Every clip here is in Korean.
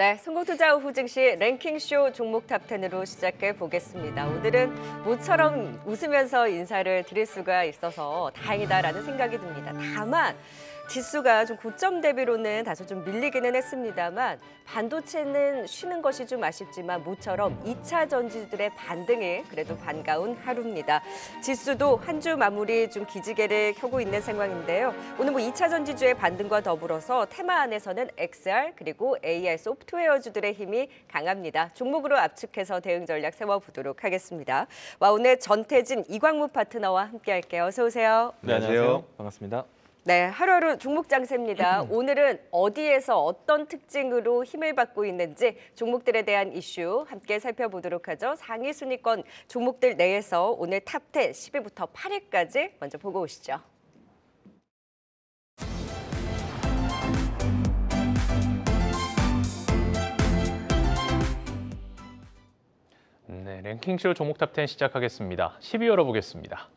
네, 성공투자 후 증시 랭킹쇼 종목 탑텐으로 시작해 보겠습니다. 오늘은 모처럼 웃으면서 인사를 드릴 수가 있어서 다행이다라는 생각이 듭니다. 다만 지수가 좀 고점 대비로는 다소 좀 밀리기는 했습니다만 반도체는 쉬는 것이 좀 아쉽지만 모처럼 2차 전지들의 반등에 그래도 반가운 하루입니다. 지수도 한 주 마무리 좀 기지개를 켜고 있는 상황인데요. 오늘 뭐 2차 전지주의 반등과 더불어서 테마 안에서는 XR 그리고 AR 소프트웨어주들의 힘이 강합니다. 종목으로 압축해서 대응 전략 세워보도록 하겠습니다. 와 오늘 전태진 이광무 파트너와 함께할게요. 어서 오세요. 네, 안녕하세요. 반갑습니다. 네, 하루하루 종목장세입니다. 오늘은 어디에서 어떤 특징으로 힘을 받고 있는지 종목들에 대한 이슈 함께 살펴보도록 하죠. 상위 순위권 종목들 내에서 오늘 탑10 10위부터 8위까지 먼저 보고 오시죠. 네, 랭킹쇼 종목 탑10 시작하겠습니다. 10위 열어보겠습니다.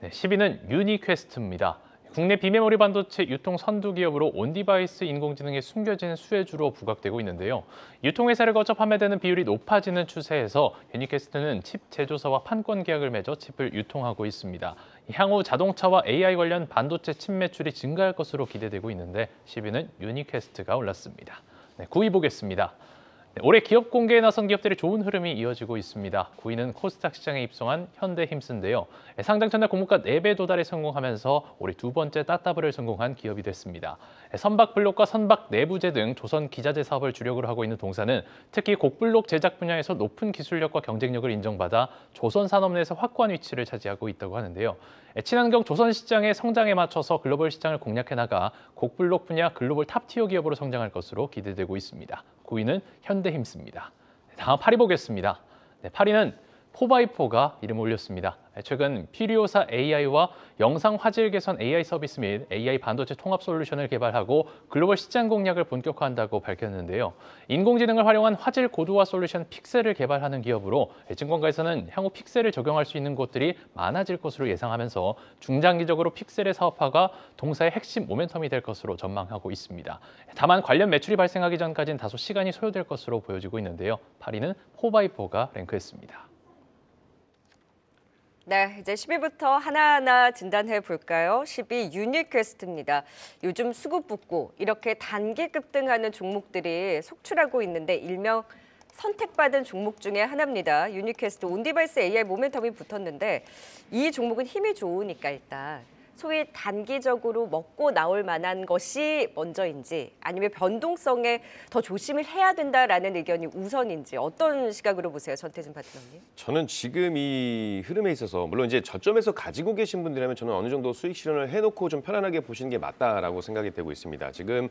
네, 10위는 유니퀘스트입니다. 국내 비메모리 반도체 유통 선두 기업으로 온디바이스 인공지능의 숨겨진 수혜주로 부각되고 있는데요. 유통회사를 거쳐 판매되는 비율이 높아지는 추세에서 유니캐스트는 칩 제조사와 판권 계약을 맺어 칩을 유통하고 있습니다. 향후 자동차와 AI 관련 반도체 칩 매출이 증가할 것으로 기대되고 있는데 10위는 유니캐스트가 올랐습니다. 네, 9위 보겠습니다. 네, 올해 기업 공개에 나선 기업들의 좋은 흐름이 이어지고 있습니다. 9위는 코스닥 시장에 입성한 현대힘스인데요. 네, 상장 전날 공모가 4배 도달에 성공하면서 올해 두 번째 따따블을 성공한 기업이 됐습니다. 선박 블록과 선박 내부재 등 조선 기자재 사업을 주력으로 하고 있는 동사는 특히 곡블록 제작 분야에서 높은 기술력과 경쟁력을 인정받아 조선 산업 내에서 확고한 위치를 차지하고 있다고 하는데요. 친환경 조선 시장의 성장에 맞춰서 글로벌 시장을 공략해 나가 곡블록 분야 글로벌 탑티어 기업으로 성장할 것으로 기대되고 있습니다. 9위는 현대힘스입니다. 다음 파리 보겠습니다. 네, 파리는 포바이포가 이름을 올렸습니다. 최근 피리오사 AI와 영상 화질 개선 AI 서비스 및 AI 반도체 통합 솔루션을 개발하고 글로벌 시장 공략을 본격화한다고 밝혔는데요. 인공지능을 활용한 화질 고도화 솔루션 픽셀을 개발하는 기업으로 증권가에서는 향후 픽셀을 적용할 수 있는 곳들이 많아질 것으로 예상하면서 중장기적으로 픽셀의 사업화가 동사의 핵심 모멘텀이 될 것으로 전망하고 있습니다. 다만 관련 매출이 발생하기 전까지는 다소 시간이 소요될 것으로 보여지고 있는데요. 파리는 포바이포가 랭크했습니다. 네, 이제 10위부터 하나하나 진단해 볼까요? 10위 유니 퀘스트입니다. 요즘 수급붙고 이렇게 단기 급등하는 종목들이 속출하고 있는데 일명 선택받은 종목 중에 하나입니다. 유니퀘스트 온디바이스 AI 모멘텀이 붙었는데 이 종목은 힘이 좋으니까 일단 소위 단기적으로 먹고 나올 만한 것이 먼저인지 아니면 변동성에 더 조심을 해야 된다라는 의견이 우선인지 어떤 시각으로 보세요, 전태진 파트너님? 저는 지금 이 흐름에 있어서 물론 이제 저점에서 가지고 계신 분들이라면 저는 어느 정도 수익 실현을 해놓고 좀 편안하게 보시는 게 맞다라고 생각이 되고 있습니다. 지금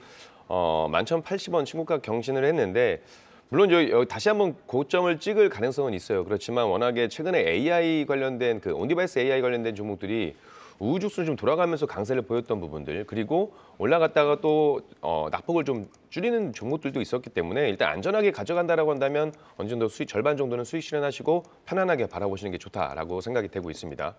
어, 11,080원 신고가 경신을 했는데 물론 저 어, 다시 한번 고점을 찍을 가능성은 있어요. 그렇지만 워낙에 최근에 AI 관련된 그 온디바이스 AI 관련된 종목들이 우후죽순 좀 돌아가면서 강세를 보였던 부분들 그리고 올라갔다가 또 어, 낙폭을 좀 줄이는 종목들도 있었기 때문에 일단 안전하게 가져간다라고 한다면 어느 정도 수익 절반 정도는 수익 실현하시고 편안하게 바라보시는 게 좋다라고 생각이 되고 있습니다.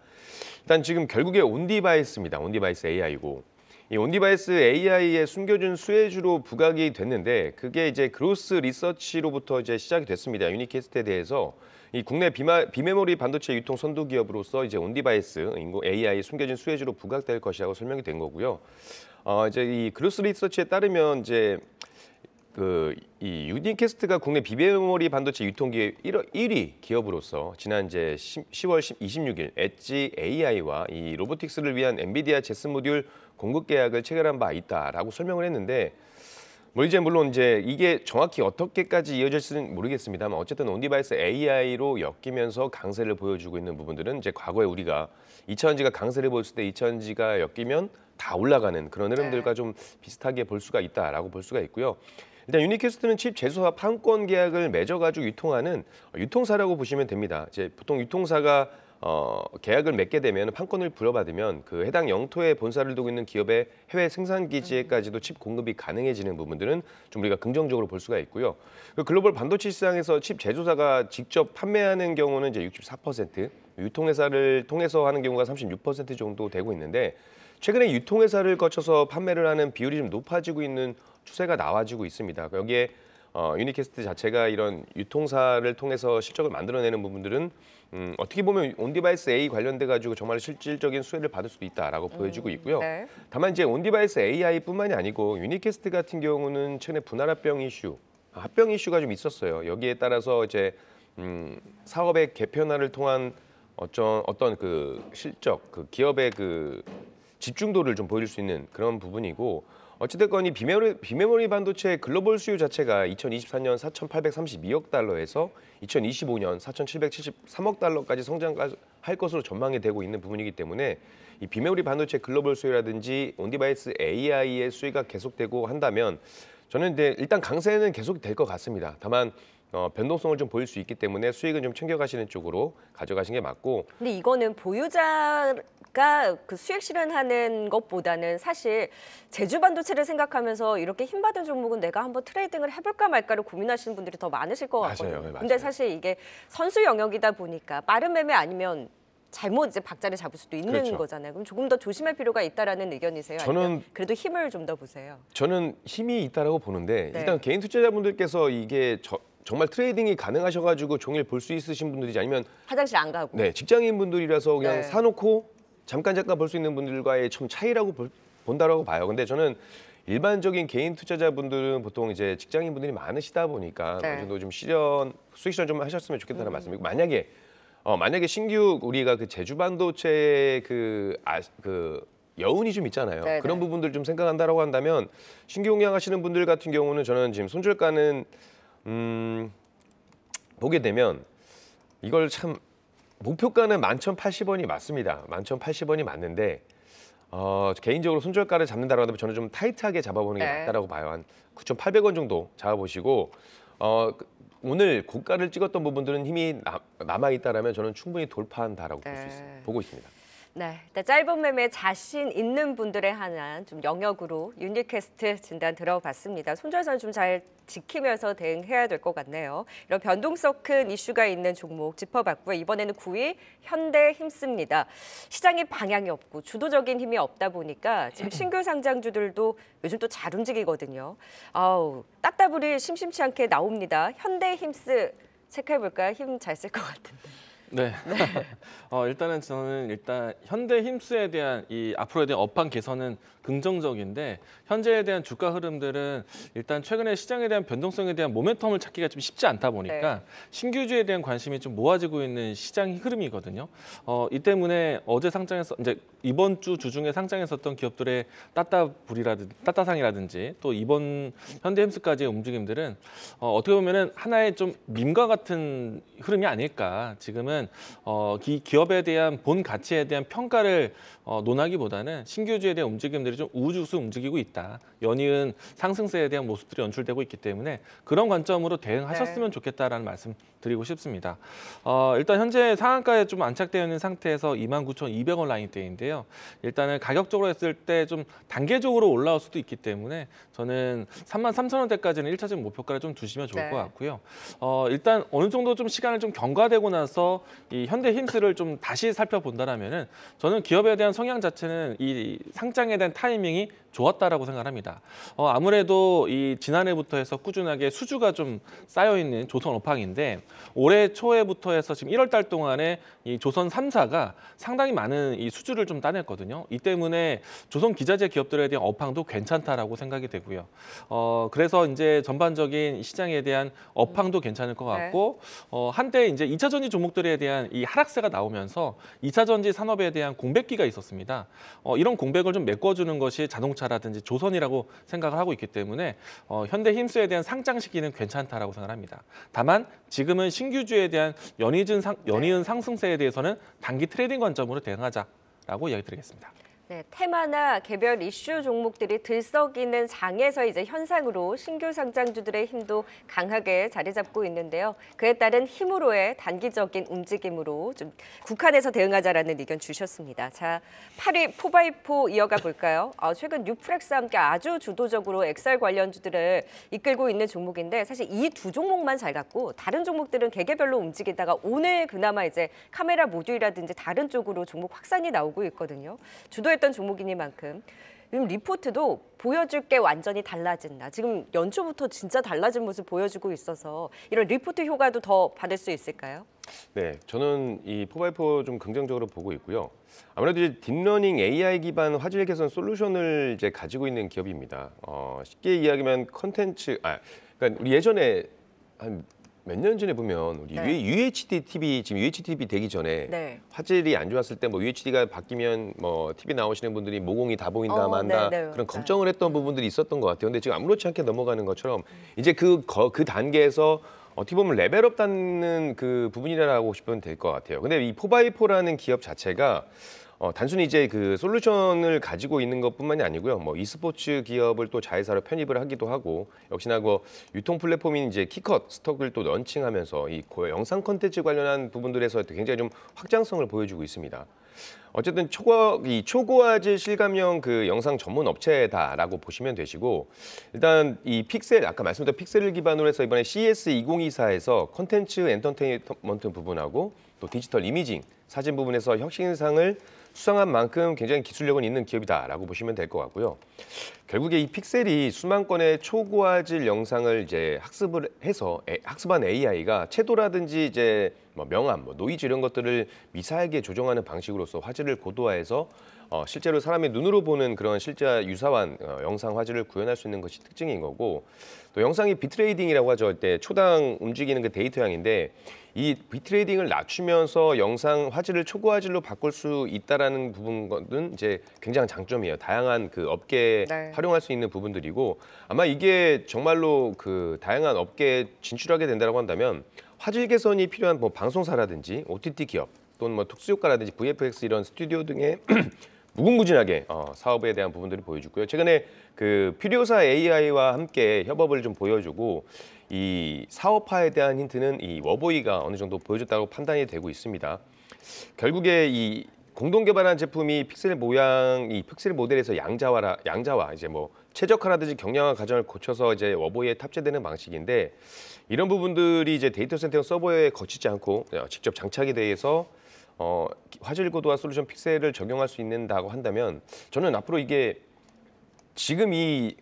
일단 지금 결국에 온디바이스입니다. 온디바이스 AI고 이 온디바이스 AI에 숨겨준 수혜주로 부각이 됐는데 그게 이제 그로스 리서치로부터 이제 시작이 됐습니다. 유니캐스트에 대해서 이 국내 비마, 비메모리 반도체 유통 선두 기업으로서 이제 온디바이스, 인공 AI 숨겨진 수혜주로 부각될 것이라고 설명이 된 거고요. 어, 이제 이 그로스 리서치에 따르면 이제 그이 유니캐스트가 국내 비메모리 반도체 유통기업 1위 기업으로서 지난 이제 10, 10월 26일 엣지 AI와 이 로보틱스를 위한 엔비디아 제스 모듈 공급 계약을 체결한 바 있다라고 설명을 했는데 뭐 이제 물론 이제 이게 정확히 어떻게까지 이어질지는 모르겠습니다만 어쨌든 온디바이스 AI로 엮이면서 강세를 보여주고 있는 부분들은 이제 과거에 우리가 이차전지가 강세를 보였을 때 이차전지가 엮이면 다 올라가는 그런 네. 흐름들과 좀 비슷하게 볼 수가 있다라고 볼 수가 있고요. 일단 유니캐스트는 칩 제조사 판권 계약을 맺어가지고 유통하는 유통사라고 보시면 됩니다. 이제 보통 유통사가 어, 계약을 맺게 되면 판권을 부여받으면 그 해당 영토에 본사를 두고 있는 기업의 해외 생산 기지에까지도 칩 공급이 가능해지는 부분들은 좀 우리가 긍정적으로 볼 수가 있고요. 그 글로벌 반도체 시장에서 칩 제조사가 직접 판매하는 경우는 이제 64%, 유통회사를 통해서 하는 경우가 36% 정도 되고 있는데 최근에 유통회사를 거쳐서 판매를 하는 비율이 좀 높아지고 있는 추세가 나와지고 있습니다. 여기에 어, 유니캐스트 자체가 이런 유통사를 통해서 실적을 만들어내는 부분들은 음, 어떻게 보면 온디바이스 A 관련돼 가지고 정말 실질적인 수혜를 받을 수도 있다라고 음, 보여지고 있고요. 네. 다만 이제 온디바이스 AI뿐만이 아니고 유니캐스트 같은 경우는 최근에 분할합병 이슈, 합병 이슈가 좀 있었어요. 여기에 따라서 이제 음, 사업의 개편화를 통한 어쩐 어떤 그 실적, 그 기업의 그 집중도를 좀보여줄수 있는 그런 부분이고 어찌됐건 이 비메모리, 비메모리 반도체의 글로벌 수요 자체가 2024년 4,832억 달러에서 2025년 4,773억 달러까지 성장할 것으로 전망이 되고 있는 부분이기 때문에 이 비메모리 반도체 글로벌 수요라든지 온디바이스 AI의 수위가 계속되고 한다면 저는 이제 일단 강세는 계속 될것 같습니다. 다만 어, 변동성을 좀 보일 수 있기 때문에 수익은 좀 챙겨가시는 쪽으로 가져가신 게 맞고. 근데 이거는 보유자가 그 수익 실현하는 것보다는 사실 제주 반도체를 생각하면서 이렇게 힘받은 종목은 내가 한번 트레이딩을 해볼까 말까를 고민하시는 분들이 더 많으실 것 같거든요. 맞아요, 예, 맞아요. 근데 사실 이게 선수 영역이다 보니까 빠른 매매 아니면 잘못 이제 박자를 잡을 수도 있는 그렇죠. 거잖아요. 그럼 조금 더 조심할 필요가 있다라는 의견이세요? 저는 그래도 힘을 좀 더 보세요. 저는 힘이 있다라고 보는데 네. 일단 개인 투자자분들께서 이게 저, 정말 트레이딩이 가능하셔가지고 종일 볼 수 있으신 분들이지 아니면 화장실 안 가고. 네, 직장인 분들이라서 그냥 네. 사놓고 잠깐 잠깐 볼 수 있는 분들과의 좀 차이라고 본다라고 봐요. 근데 저는 일반적인 개인 투자자분들은 보통 이제 직장인 분들이 많으시다 보니까 네. 어느 정도 좀 실현 수익 실현 좀 하셨으면 좋겠다는 음. 말씀이고 만약에 어 만약에 신규 우리가 그 제주 반도체의 그 아, 그 여운이 좀 있잖아요. 네네. 그런 네. 부분들 좀 생각한다라고 한다면 신규 공양하시는 분들 같은 경우는 저는 지금 손절 가는 음, 보게 되면 이걸 참 목표가는 11,080원이 맞습니다. 11,080원이 맞는데 어, 개인적으로 손절가를 잡는다고 하면 저는 좀 타이트하게 잡아보는 게 네. 맞다라고 봐요. 한 9,800원 정도 잡아보시고 어, 오늘 고가를 찍었던 부분들은 힘이 남아 있다라면 저는 충분히 돌파한다라고 네. 볼수 있습니다. 보고 있습니다. 네, 일단 짧은 매매 자신 있는 분들에 한한 좀 영역으로 유니퀘스트 진단 들어봤습니다. 손절선 좀 잘 지키면서 대응해야 될 것 같네요. 이런 변동성 큰 이슈가 있는 종목 짚어봤고요. 이번에는 9위 현대 힘씁니다. 시장이 방향이 없고 주도적인 힘이 없다 보니까 지금 신규 상장주들도 요즘 또 잘 움직이거든요. 아우 따따블이 심심치 않게 나옵니다. 현대 힘스 체크해볼까요? 힘 잘 쓸 것 같은데. 네. 네. 어, 일단은 저는 일단 현대 힘스에 대한 이 앞으로에 대한 업황 개선은 긍정적인데 현재에 대한 주가 흐름들은 일단 최근에 시장에 대한 변동성에 대한 모멘텀을 찾기가 좀 쉽지 않다 보니까 네. 신규주에 대한 관심이 좀 모아지고 있는 시장 흐름이거든요. 어, 이 때문에 어제 상장에서 이제 이번 주 주중에 상장했었던 기업들의 따따불이라든 따따상이라든지 또 이번 현대 힘스까지의 움직임들은 어, 어떻게 보면은 하나의 좀 민과 같은 흐름이 아닐까. 지금은 보다는 어, 기, 기업에 대한 본 가치에 대한 평가를 어, 논하기보다는 신규주에 대한 움직임들이 좀우주수 움직이고 있다. 연이은 상승세에 대한 모습들이 연출되고 있기 때문에 그런 관점으로 대응하셨으면 네. 좋겠다라는 말씀 드리고 싶습니다. 어, 일단 현재 상한가에 좀 안착되어 있는 상태에서 29,200원 라인대인데요. 일단은 가격적으로 했을 때 좀 단계적으로 올라올 수도 있기 때문에 저는 33,000원대까지는 1차적 목표가를 좀 두시면 좋을 네. 것 같고요. 어, 일단 어느 정도 좀 시간을 좀 경과되고 나서 이 현대 힌스를 좀 다시 살펴본다라면은 저는 기업에 대한 성향 자체는 이 상장에 대한 타이밍이 좋았다라고 생각합니다. 어, 아무래도 이 지난해부터 해서 꾸준하게 수주가 좀 쌓여 있는 조선 업황인데 올해 초에부터 해서 지금 1월 달 동안에 이 조선 3사가 상당히 많은 이 수주를 좀 따냈거든요. 이 때문에 조선 기자재 기업들에 대한 업황도 괜찮다라고 생각이 되고요. 어, 그래서 이제 전반적인 시장에 대한 업황도 괜찮을 것 네. 같고 어, 한때 이제 2차 전지 종목들에 대한 이 하락세가 나오면서 2차 전지 산업에 대한 공백기가 있었습니다. 어, 이런 공백을 좀 메꿔주는 것이 자동차 기아라든지 조선이라고 생각을 하고 있기 때문에 어, 현대힘수에 대한 상장시기는 괜찮다라고 생각합니다. 다만 지금은 신규주에 대한 연이은 상승세에 대해서는 단기 트레이딩 관점으로 대응하자라고 이야기 드리겠습니다. 네, 테마나 개별 이슈 종목들이 들썩이는 장에서 이제 현상으로 신규 상장주들의 힘도 강하게 자리 잡고 있는데요. 그에 따른 힘으로의 단기적인 움직임으로 좀 국한에서 대응하자라는 의견 주셨습니다. 자, 8위 포바이포 이어가 볼까요? 아, 최근 뉴프렉스와 함께 아주 주도적으로 엑셀 관련주들을 이끌고 있는 종목인데 사실 이 두 종목만 잘 갔고 다른 종목들은 개개별로 움직이다가 오늘 그나마 이제 카메라 모듈이라든지 다른 쪽으로 종목 확산이 나오고 있거든요. 주도에 주목했던 종목이니만큼 지금 리포트도 보여줄 게 완전히 달라진다. 지금 연초부터 진짜 달라진 모습 보여주고 있어서 이런 리포트 효과도 더 받을 수 있을까요? 네, 저는 이 4x4 좀 긍정적으로 보고 있고요. 아무래도 이제 딥러닝 AI 기반 화질 개선 솔루션을 이제 가지고 있는 기업입니다. 어, 쉽게 이야기하면 컨텐츠, 아, 그러니까 우리 예전에 한 몇년 전에 보면 우리 네. UHD TV 지금 UHD TV 되기 전에 네. 화질이 안 좋았을 때 뭐 UHD가 바뀌면 뭐 TV 나오시는 분들이 모공이 다 보인다 어, 네, 만다 네, 그런 걱정을 했던 부분들이 있었던 것 같아요. 근데 지금 아무렇지 않게 넘어가는 것처럼 음. 이제 그그 그 단계에서 어떻게 보면 레벨업 닿는 그 부분이라고 싶으면될 것 같아요. 근데 이포바이포라는 기업 자체가 어, 단순히 이제 그 솔루션을 가지고 있는 것뿐만이 아니고요. 뭐 e스포츠 기업을 또 자회사로 편입을 하기도 하고 역시나 그 유통 플랫폼인 이제 키컷 스톡을 또 런칭하면서 이 영상 컨텐츠 관련한 부분들에서 굉장히 좀 확장성을 보여주고 있습니다. 어쨌든 초고 이 초고화질 실감형 그 영상 전문 업체다라고 보시면 되시고 일단 이 픽셀 아까 말씀드린 픽셀을 기반으로 해서 이번에 CS 2024에서 컨텐츠 엔터테인먼트 부분하고 또 디지털 이미징 사진 부분에서 혁신상을 수상한 만큼 굉장히 기술력은 있는 기업이다라고 보시면 될 것 같고요. 결국에 이 픽셀이 수만 건의 초고화질 영상을 이제 학습을 해서 학습한 AI가 채도라든지 이제 뭐 명암, 뭐 노이즈 이런 것들을 미사하게 조정하는 방식으로서 화질을 고도화해서 어, 실제로 사람의 눈으로 보는 그런 실제 유사한 어, 영상 화질을 구현할 수 있는 것이 특징인 거고 또 영상이 비트레이딩이라고 하죠. 이때 초당 움직이는 그 데이터 양인데 이 비트레이딩을 낮추면서 영상 화질을 초고화질로 바꿀 수 있다라는 부분은 이제 굉장히 장점이에요. 다양한 그 업계에 네. 활용할 수 있는 부분들이고 아마 이게 정말로 그 다양한 업계에 진출하게 된다고 한다면 화질 개선이 필요한 뭐 방송사라든지 OTT 기업 또는 뭐 특수효과라든지 VFX 이런 스튜디오 등의 무궁무진하게 어, 사업에 대한 부분들을 보여주고요. 최근에 그 필요사 AI와 함께 협업을 좀 보여주고 이 사업화에 대한 힌트는 이 워보이가 어느 정도 보여줬다고 판단이 되고 있습니다. 결국에 이 공동 개발한 제품이 픽셀 모양, 이 픽셀 모델에서 양자화, 양자화 이제 뭐 최적화라든지 경량화 과정을 거쳐서 이제 워보이에 탑재되는 방식인데 이런 부분들이 이제 데이터 센터 서버에 거치지 않고 어, 직접 장착이 돼서 어, 화질 고도화 솔루션 픽셀을 적용할 수 있는다고 한다면 저는 앞으로 이게 지금 이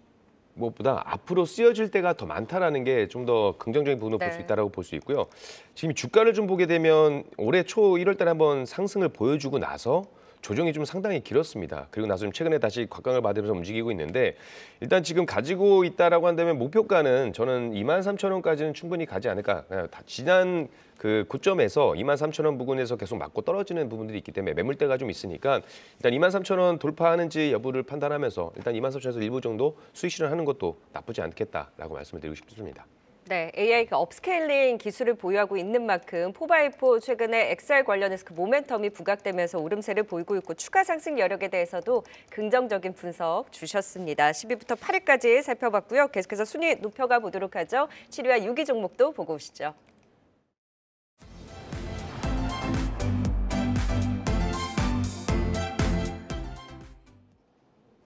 무엇보다 앞으로 쓰여질 때가 더 많다라는 게 좀 더 긍정적인 부분을 네. 볼수 있다라고 볼 수 있고요. 지금 주가를 좀 보게 되면 올해 초 1월 달에 한번 상승을 보여주고 나서 조정이 좀 상당히 길었습니다. 그리고 나서 좀 최근에 다시 곽강을 받으면서 움직이고 있는데 일단 지금 가지고 있다라고 한다면 목표가는 저는 2만 3천 원까지는 충분히 가지 않을까. 지난 그 고점에서 2만 3천 원 부근에서 계속 맞고 떨어지는 부분들이 있기 때문에 매물대가 좀 있으니까 일단 2만 3천 원 돌파하는지 여부를 판단하면서 일단 2만 3천에서 원 일부 정도 수익 실현하는 것도 나쁘지 않겠다라고 말씀을 드리고 싶습니다. 네, AI가 업스케일링 기술을 보유하고 있는 만큼 포바이포 최근에 XR 관련해서 그 모멘텀이 부각되면서 오름세를 보이고 있고 추가 상승 여력에 대해서도 긍정적인 분석 주셨습니다. 10위부터 8위까지 살펴봤고요. 계속해서 순위 높여가 보도록 하죠. 7위와 6위 종목도 보고 오시죠.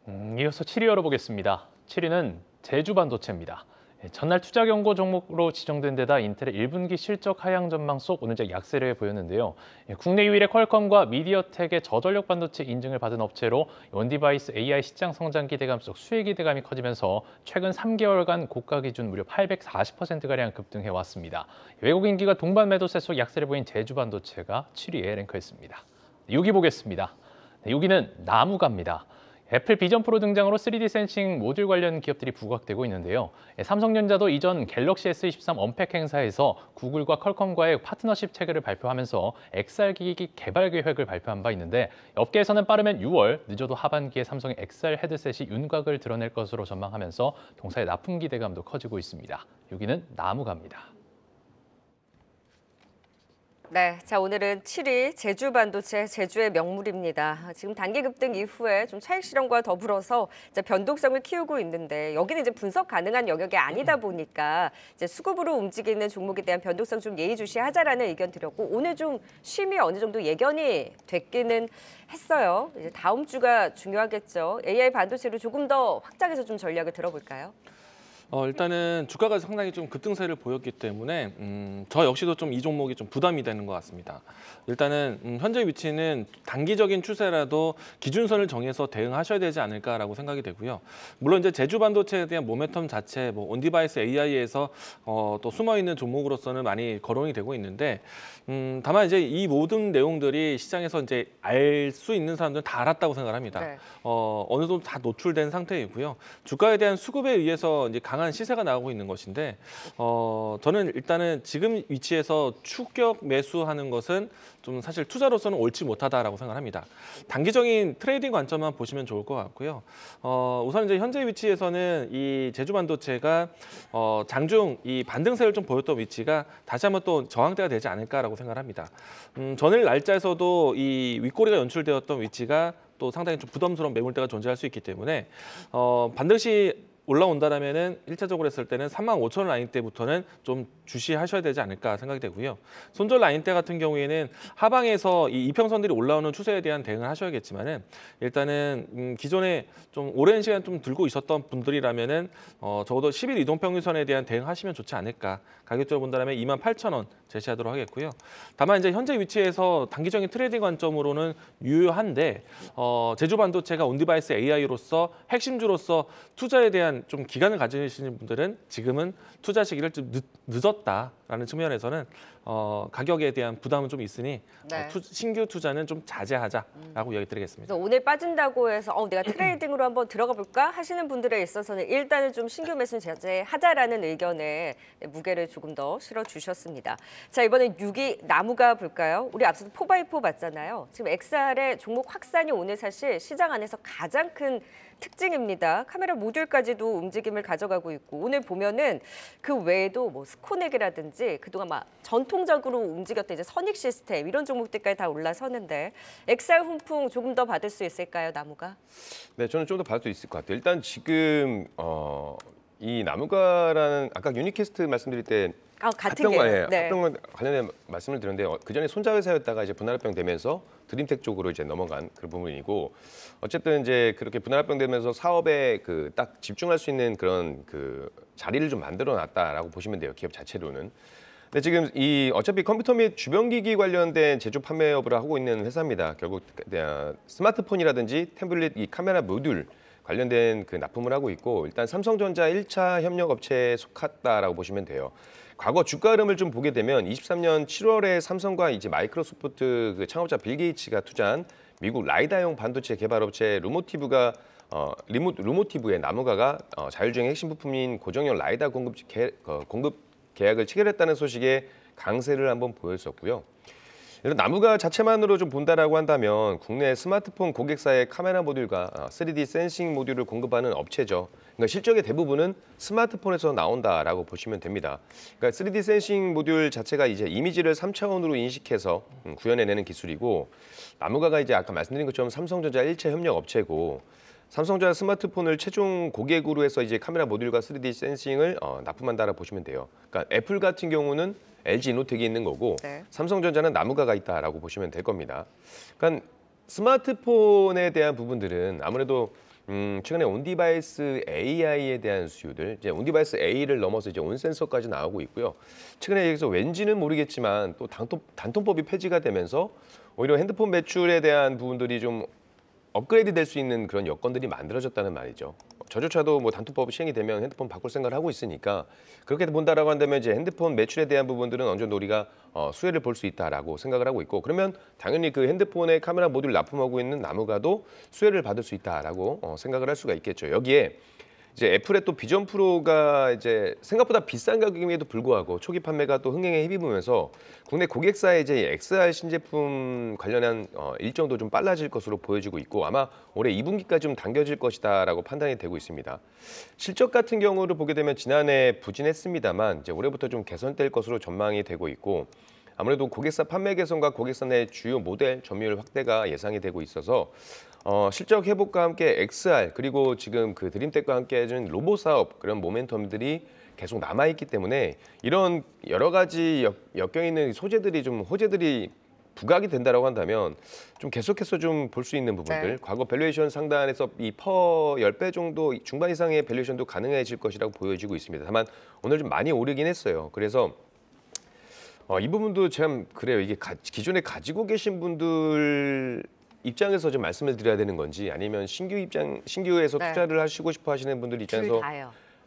음, 이어서 7위 열어보겠습니다. 7위는 제주 반도체입니다. 예, 전날 투자 경고 종목으로 지정된 데다 인텔의 1분기 실적 하향 전망 속오늘 약세를 보였는데요. 예, 국내 유일의 퀄컴과 미디어텍의 저전력 반도체 인증을 받은 업체로 원디바이스 AI 시장 성장 기대감 속 수혜 기대감이 커지면서 최근 3개월간 고가 기준 무려 840%가량 급등해 왔습니다. 외국 인기가 동반 매도세 속 약세를 보인 제주 반도체가 7위에 랭크했습니다. 여기 보겠습니다. 네, 여기는 나무가입니다. 애플 비전 프로 등장으로 3D 센싱 모듈 관련 기업들이 부각되고 있는데요. 예, 삼성전자도 이전 갤럭시 S23 언팩 행사에서 구글과 퀄컴과의 파트너십 체결을 발표하면서 XR 기기 개발 계획을 발표한 바 있는데 업계에서는 빠르면 6월, 늦어도 하반기에 삼성의 XR 헤드셋이 윤곽을 드러낼 것으로 전망하면서 동사의 납품 기대감도 커지고 있습니다. 여기는 나무갑니다. 네, 자 오늘은 7위 제주 반도체 제주의 명물입니다. 지금 단기 급등 이후에 좀 차익 실현과 더불어서 이제 변동성을 키우고 있는데 여기는 이제 분석 가능한 영역이 아니다 보니까 이제 수급으로 움직이는 종목에 대한 변동성 좀 예의주시하자라는 의견 드렸고 오늘 좀 쉼이 어느 정도 예견이 됐기는 했어요. 이제 다음 주가 중요하겠죠. AI 반도체로 조금 더 확장해서 좀 전략을 들어볼까요? 어, 일단은 주가가 상당히 좀 급등세를 보였기 때문에 음, 저 역시도 좀 이 종목이 좀 부담이 되는 것 같습니다. 일단은 음, 현재 위치는 단기적인 추세라도 기준선을 정해서 대응하셔야 되지 않을까라고 생각이 되고요. 물론 이제 제주 반도체에 대한 모멘텀 자체, 뭐 온디바이스 AI에서 어, 또 숨어 있는 종목으로서는 많이 거론이 되고 있는데 음, 다만 이제 이 모든 내용들이 시장에서 이제 알 수 있는 사람들은 다 알았다고 생각합니다. 네. 어, 어느 정도 다 노출된 상태이고요. 주가에 대한 수급에 의해서 이제 강 강한 시세가 나오고 있는 것인데 어, 저는 일단은 지금 위치에서 추격 매수하는 것은 좀 사실 투자로서는 옳지 못하다라고 생각합니다. 단기적인 트레이딩 관점만 보시면 좋을 것 같고요. 어, 우선 이제 현재 위치에서는 이 제주 반도체가 어, 장중 이 반등세를 좀 보였던 위치가 다시 한번 또 저항대가 되지 않을까라고 생각합니다. 음, 전일 날짜에서도 이 윗꼬리가 연출되었던 위치가 또 상당히 좀 부담스러운 매물대가 존재할 수 있기 때문에 어, 반드시 올라온다라면은 일차적으로 했을 때는 3만 5천 원 라인 때부터는 좀 주시하셔야 되지 않을까 생각이 되고요. 손절 라인 때 같은 경우에는 하방에서 이 이평선들이 올라오는 추세에 대한 대응을 하셔야겠지만은 일단은 음, 기존에 좀 오랜 시간 좀 들고 있었던 분들이라면은 어, 적어도 10일 이동평균선에 대한 대응하시면 좋지 않을까. 가격적으로 본다면 2만 8천 원 제시하도록 하겠고요. 다만 이제 현재 위치에서 단기적인 트레이딩 관점으로는 유효한데 어, 제주 반도체가 온디바이스 AI로서 핵심주로서 투자에 대한 좀 기간을 가지시는 분들은 지금은 투자 시기를 좀 늦, 었다라는 측면에서는 어, 가격에 대한 부담은 좀 있으니 어, 네. 어, 투, 신규 투자는 좀 자제하자라고 음. 이야기 드리겠습니다. 오늘 빠진다고 해서 어, 내가 트레이딩으로 한번 들어가 볼까 하시는 분들에 있어서는 일단은 좀 신규 매수 자제하자라는 의견에 무게를 조금 더 실어주셨습니다. 자 이번엔 6위 나무가 볼까요? 우리 앞서도 4x4 봤잖아요. 지금 XR의 종목 확산이 오늘 사실 시장 안에서 가장 큰 특징입니다. 카메라 모듈까지도 움직임을 가져가고 있고 오늘 보면은 그 외에도 뭐 스코넥이라든지 그동안 막 전통적으로 움직였던 이제 선익 시스템 이런 종목들까지 다 올라서는데 엑셀 훈풍 조금 더 받을 수 있을까요, 나무가? 네, 저는 좀더 받을 수 있을 것 같아요. 일단 지금 어, 이 나무가라는 아까 유니캐스트 말씀드릴 때 아, 같은 게 예, 네. 합병 관련된 말씀을 드렸는데 어, 그 전에 손자 회사였다가 이제 분할합병 되면서 드림텍 쪽으로 이제 넘어간 그런 부분이고 어쨌든 이제 그렇게 분할합병 되면서 사업에 그 딱 집중할 수 있는 그런 그 자리를 좀 만들어 놨다라고 보시면 돼요 기업 자체로는. 근데 지금 이 어차피 컴퓨터 및 주변기기 관련된 제조 판매업을 하고 있는 회사입니다. 결국 그, 그, 아, 스마트폰이라든지 템블릿이 카메라 모듈 관련된 그 납품을 하고 있고 일단 삼성전자 일차 협력업체에 속했다라고 보시면 돼요. 과거 주가 흐름을 좀 보게 되면 23년 7월에 삼성과 이제 마이크로소프트 그 창업자 빌 게이츠가 투자한 미국 라이다용 반도체 개발 업체 루모티브가 어, 리모, 루모티브의 나무가가 어, 자율주행 핵심 부품인 고정형 라이다 공급, 개, 어, 공급 계약을 체결했다는 소식에 강세를 한번 보였었고요. 이런 나무가 자체만으로 좀 본다라고 한다면 국내 스마트폰 고객사의 카메라 모듈과 3D 아, 센싱 모듈을 공급하는 업체죠. 그러니까 실적의 대부분은 스마트폰에서 나온다라고 보시면 됩니다. 그러니까 3D 센싱 모듈 자체가 이제 이미지를 3차원으로 인식해서 음, 구현해내는 기술이고 나무가가 이제 아까 말씀드린 것처럼 삼성전자 일체 협력 업체고 삼성전자 스마트폰을 최종 고객으로 해서 이제 카메라 모듈과 3D 센싱을 어, 납품한다라 고 보시면 돼요. 그러니까 애플 같은 경우는 LG 이노텍이 있는 거고 네. 삼성전자는 나무가가 있다라고 보시면 될 겁니다. 그러니까 스마트폰에 대한 부분들은 아무래도 음, 최근에 온디바이스 AI에 대한 수요들, 이제 온디바이스 A를 넘어서 이제 온센서까지 나오고 있고요. 최근에 여기서 왠지는 모르겠지만 또 단통, 단통법이 폐지가 되면서 오히려 핸드폰 매출에 대한 부분들이 좀 업그레이드 될 수 있는 그런 여건들이 만들어졌다는 말이죠. 저조차도 뭐 단통법 시행이 되면 핸드폰 바꿀 생각을 하고 있으니까 그렇게 본다라고 한다면 이제 핸드폰 매출에 대한 부분들은 어느 정도 우리가 어, 수혜를 볼 수 있다라고 생각을 하고 있고 그러면 당연히 그 핸드폰에 카메라 모듈 납품하고 있는 나무가도 수혜를 받을 수 있다라고 어, 생각을 할 수가 있겠죠. 여기에 이제 애플의 또 비전 프로가 이제 생각보다 비싼 가격임에도 불구하고 초기 판매가 또 흥행에 힘입으면서 국내 고객사의 이제 XR 신제품 관련한 어, 일정도 좀 빨라질 것으로 보여지고 있고 아마 올해 2분기까지 좀 당겨질 것이다라고 판단이 되고 있습니다. 실적 같은 경우를 보게 되면 지난해 부진했습니다만 이제 올해부터 좀 개선될 것으로 전망이 되고 있고 아무래도 고객사 판매 개선과 고객사 내 주요 모델 점유율 확대가 예상이 되고 있어서 어, 실적 회복과 함께 XR 그리고 지금 그 드림텍과 함께 해준 로봇 사업 그런 모멘텀들이 계속 남아 있기 때문에 이런 여러 가지 역, 경 있는 소재들이 좀 호재들이 부각이 된다라고 한다면 좀 계속해서 좀 볼 수 있는 부분들 네. 과거 밸류에이션 상단에서 이퍼 10배 정도 중반 이상의 밸류에이션도 가능해질 것이라고 보여지고 있습니다. 다만 오늘 좀 많이 오르긴 했어요. 그래서 어, 이 부분도 참 그래요. 이게 가, 기존에 가지고 계신 분들 입장에서 좀 말씀을 드려야 되는 건지 아니면 신규 입장 신규에서 네. 투자를 하시고 싶어 하시는 분들 입장에서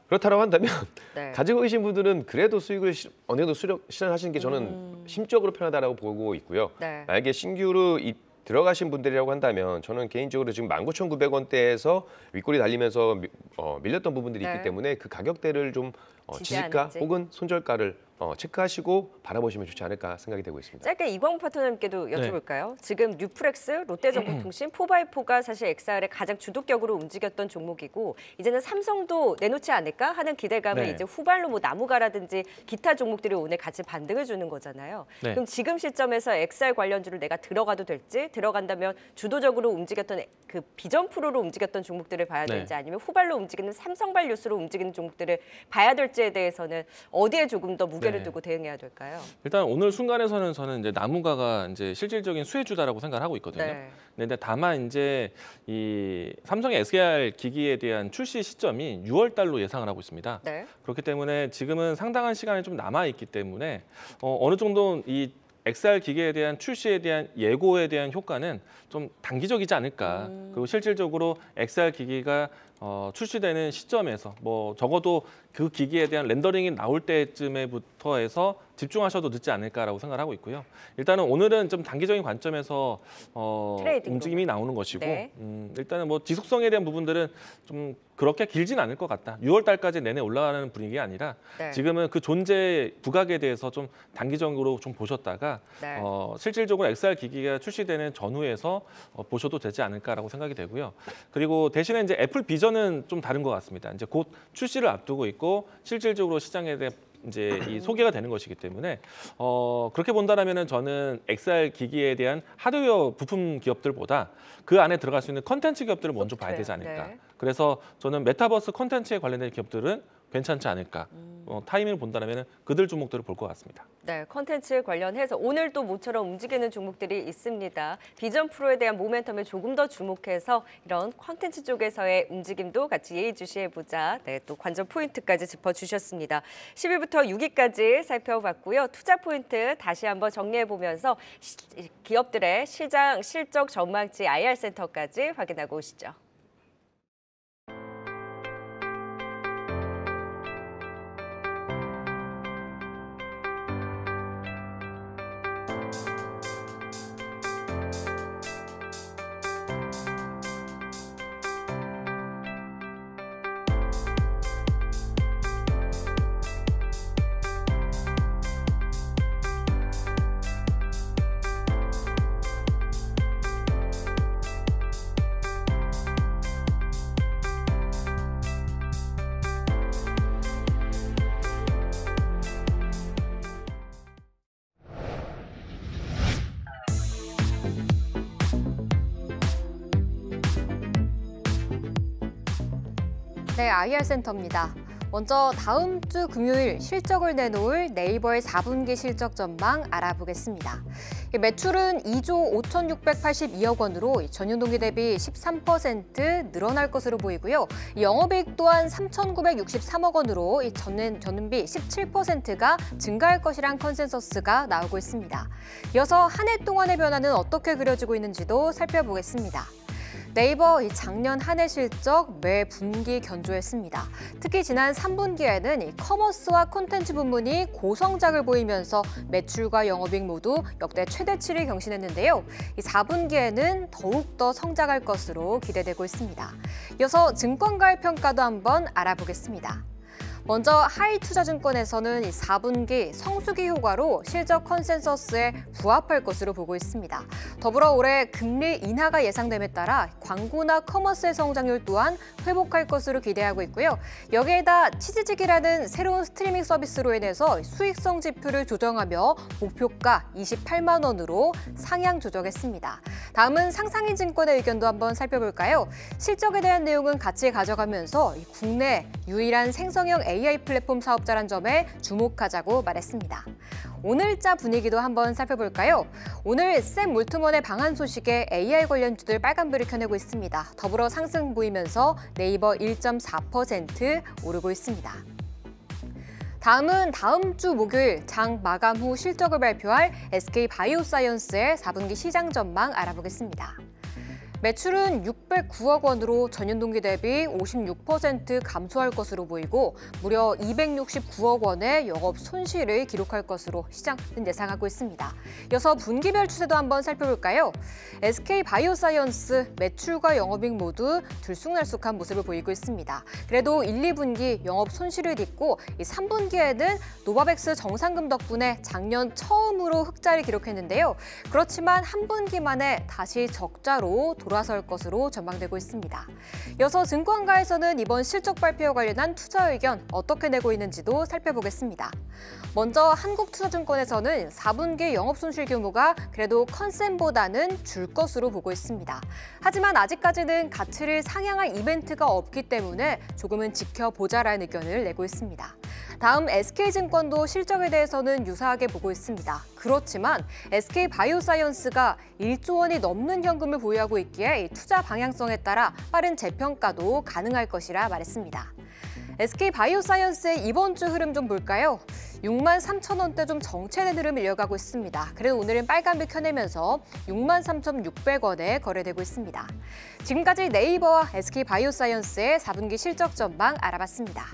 그렇다고 한다면 네. 가지고 계신 분들은 그래도 수익을 시, 어느 정도 수력 실현하시는 게 저는 음. 심적으로 편하다고 라 보고 있고요. 네. 만약에 신규로 입, 들어가신 분들이라고 한다면 저는 개인적으로 지금 19,900원대에서 윗골이 달리면서 미, 어, 밀렸던 부분들이 있기 네. 때문에 그 가격대를 좀 어, 지지가 혹은 손절가를 어, 체크하시고 바라보시면 좋지 않을까 생각이 되고 있습니다. 짧게 이광 파트너님께도 여쭤볼까요? 네. 지금 뉴프렉스, 롯데정보통신, 포바이포가 사실 XR의 가장 주도격으로 움직였던 종목이고 이제는 삼성도 내놓지 않을까 하는 기대감에 네. 이제 후발로 뭐 나무가라든지 기타 종목들이 오늘 같이 반등을 주는 거잖아요. 네. 그럼 지금 시점에서 XR 관련주를 내가 들어가도 될지 들어간다면 주도적으로 움직였던 그 비전 프로로 움직였던 종목들을 봐야 네. 될지 아니면 후발로 움직이는 삼성발 뉴스로 움직이는 종목들을 봐야 될지 문제에 대해서는 어디에 조금 더 무게를 네. 두고 대응해야 될까요? 일단 오늘 순간에서는 저는 이제 나무가가 이제 실질적인 수혜주다라고 생각을 하고 있거든요. 네. 네 근데 다만 이제 이 삼성의 SKR 기기에 대한 출시 시점이 6월 달로 예상을 하고 있습니다. 네. 그렇기 때문에 지금은 상당한 시간이 좀 남아 있기 때문에 어, 어느 정도 이 XR 기계에 대한 출시에 대한 예고에 대한 효과는 좀 단기적이지 않을까. 음. 그리고 실질적으로 XR 기기가 어, 출시되는 시점에서 뭐 적어도 그 기기에 대한 렌더링이 나올 때쯤에부터 해서 집중하셔도 늦지 않을까라고 생각을 하고 있고요. 일단은 오늘은 좀 단기적인 관점에서 어, 움직임이 나오는 것이고 네. 음, 일단은 뭐 지속성에 대한 부분들은 좀 그렇게 길진 않을 것 같다. 6월 달까지 내내 올라가는 분위기가 아니라 네. 지금은 그 존재 부각에 대해서 좀 단기적으로 좀 보셨다가 네. 어, 실질적으로 XR 기기가 출시되는 전후에서 어, 보셔도 되지 않을까라고 생각이 되고요. 그리고 대신에 이제 애플 비전은 좀 다른 것 같습니다. 이제 곧 출시를 앞두고 있고 실질적으로 시장에 대해 이제 이 소개가 되는 것이기 때문에 어, 그렇게 본다라면은 저는 XR 기기에 대한 하드웨어 부품 기업들보다 그 안에 들어갈 수 있는 컨텐츠 기업들을 먼저 봐야 되지 않을까. 네. 그래서 저는 메타버스 컨텐츠에 관련된 기업들은 괜찮지 않을까. 음. 어, 타이밍을 본다면 그들 종목들을 볼 것 같습니다. 네, 컨텐츠 관련해서 오늘 또 모처럼 움직이는 종목들이 있습니다. 비전 프로에 대한 모멘텀에 조금 더 주목해서 이런 컨텐츠 쪽에서의 움직임도 같이 예의주시해보자. 네, 또 관전 포인트까지 짚어주셨습니다. 10위부터 6위까지 살펴봤고요. 투자 포인트 다시 한번 정리해보면서 시, 기업들의 시장 실적 전망지 IR센터까지 확인하고 오시죠. IR센터입니다. 먼저 다음 주 금요일 실적을 내놓을 네이버의 4분기 실적 전망 알아보겠습니다. 매출은 2조 5,682억 원으로 전년 동기 대비 13% 늘어날 것으로 보이고요. 영업이익 또한 3,963억 원으로 전년 전년비 17%가 증가할 것이란 컨센서스가 나오고 있습니다. 이어서 한 해 동안의 변화는 어떻게 그려지고 있는지도 살펴보겠습니다. 네이버 작년 한 해 실적 매 분기 견조했습니다. 특히 지난 3분기에는 커머스와 콘텐츠 부문이 고성장을 보이면서 매출과 영업익 모두 역대 최대치를 경신했는데요. 4분기에는 더욱더 성장할 것으로 기대되고 있습니다. 이어서 증권가의 평가도 한번 알아보겠습니다. 먼저 하이투자증권에서는 4분기 성수기 효과로 실적 컨센서스에 부합할 것으로 보고 있습니다. 더불어 올해 금리 인하가 예상됨에 따라 광고나 커머스의 성장률 또한 회복할 것으로 기대하고 있고요. 여기에다 치즈직이라는 새로운 스트리밍 서비스로 인해서 수익성 지표를 조정하며 목표가 28만 원으로 상향 조정했습니다. 다음은 상상인증권의 의견도 한번 살펴볼까요? 실적에 대한 내용은 같이 가져가면서 국내 유일한 생성형 AI 플랫폼 사업자란 점에 주목하자고 말했습니다. 오늘자 분위기도 한번 살펴볼까요? 오늘 샘 몰트먼의 방한 소식에 AI 관련주들 빨간불을 켜내고 있습니다. 더불어 상승 보이면서 네이버 1.4% 오르고 있습니다. 다음은 다음 주 목요일 장 마감 후 실적을 발표할 SK바이오사이언스의 4분기 시장 전망 알아보겠습니다. 매출은 609억 원으로 전년 동기 대비 56% 감소할 것으로 보이고 무려 269억 원의 영업 손실을 기록할 것으로 시장은 예상하고 있습니다. 이어서 분기별 추세도 한번 살펴볼까요? SK 바이오사이언스 매출과 영업익 모두 들쑥날쑥한 모습을 보이고 있습니다. 그래도 1, 2분기 영업 손실을 딛고 3분기에는 노바백스 정상금 덕분에 작년 처음으로 흑자를 기록했는데요. 그렇지만 한 분기 만에 다시 적자로 돌아 돌아설 것으로 전망되고 있습니다. 여서 증권가에서는 이번 실적 발표와 관련한 투자 의견 어떻게 내고 있는지도 살펴보겠습니다. 먼저 한국투자증권에서는 4분기 영업손실 규모가 그래도 컨센보다는 줄 것으로 보고 있습니다. 하지만 아직까지는 가치를 상향할 이벤트가 없기 때문에 조금은 지켜보자라는 의견을 내고 있습니다. 다음 SK증권도 실적에 대해서는 유사하게 보고 있습니다. 그렇지만 SK바이오사이언스가 1조 원이 넘는 현금을 보유하고 있기에 있기에 투자 방향성에 따라 빠른 재평가도 가능할 것이라 말했습니다. SK 바이오사이언스의 이번 주 흐름 좀 볼까요? 6만 3천 원대 좀 정체된 흐름 밀려가고 있습니다. 그래도 오늘은 빨간불 켜내면서 6만 3,600원에 거래되고 있습니다. 지금까지 네이버와 SK 바이오사이언스의 4분기 실적 전망 알아봤습니다.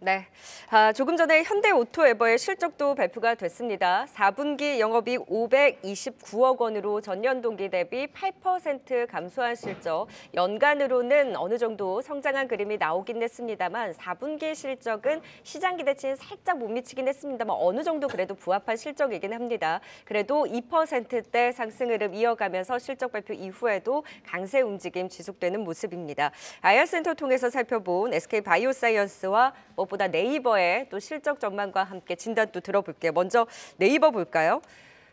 네, 아, 조금 전에 현대오토에버의 실적도 발표가 됐습니다. 4분기 영업이익 529억 원으로 전년 동기 대비 8% 감소한 실적, 연간으로는 어느 정도 성장한 그림이 나오긴 했습니다만 4분기 실적은 시장 기대치는 살짝 못 미치긴 했습니다만 어느 정도 그래도 부합한 실적이긴 합니다. 그래도 2%대 상승 흐름 이어가면서 실적 발표 이후에도 강세 움직임 지속되는 모습입니다. 아이아센터 통해서 살펴본 SK바이오사이언스와 뭐 무엇보다 네이버의 또 실적 전망과 함께 진단도 들어볼게요. 먼저 네이버 볼까요?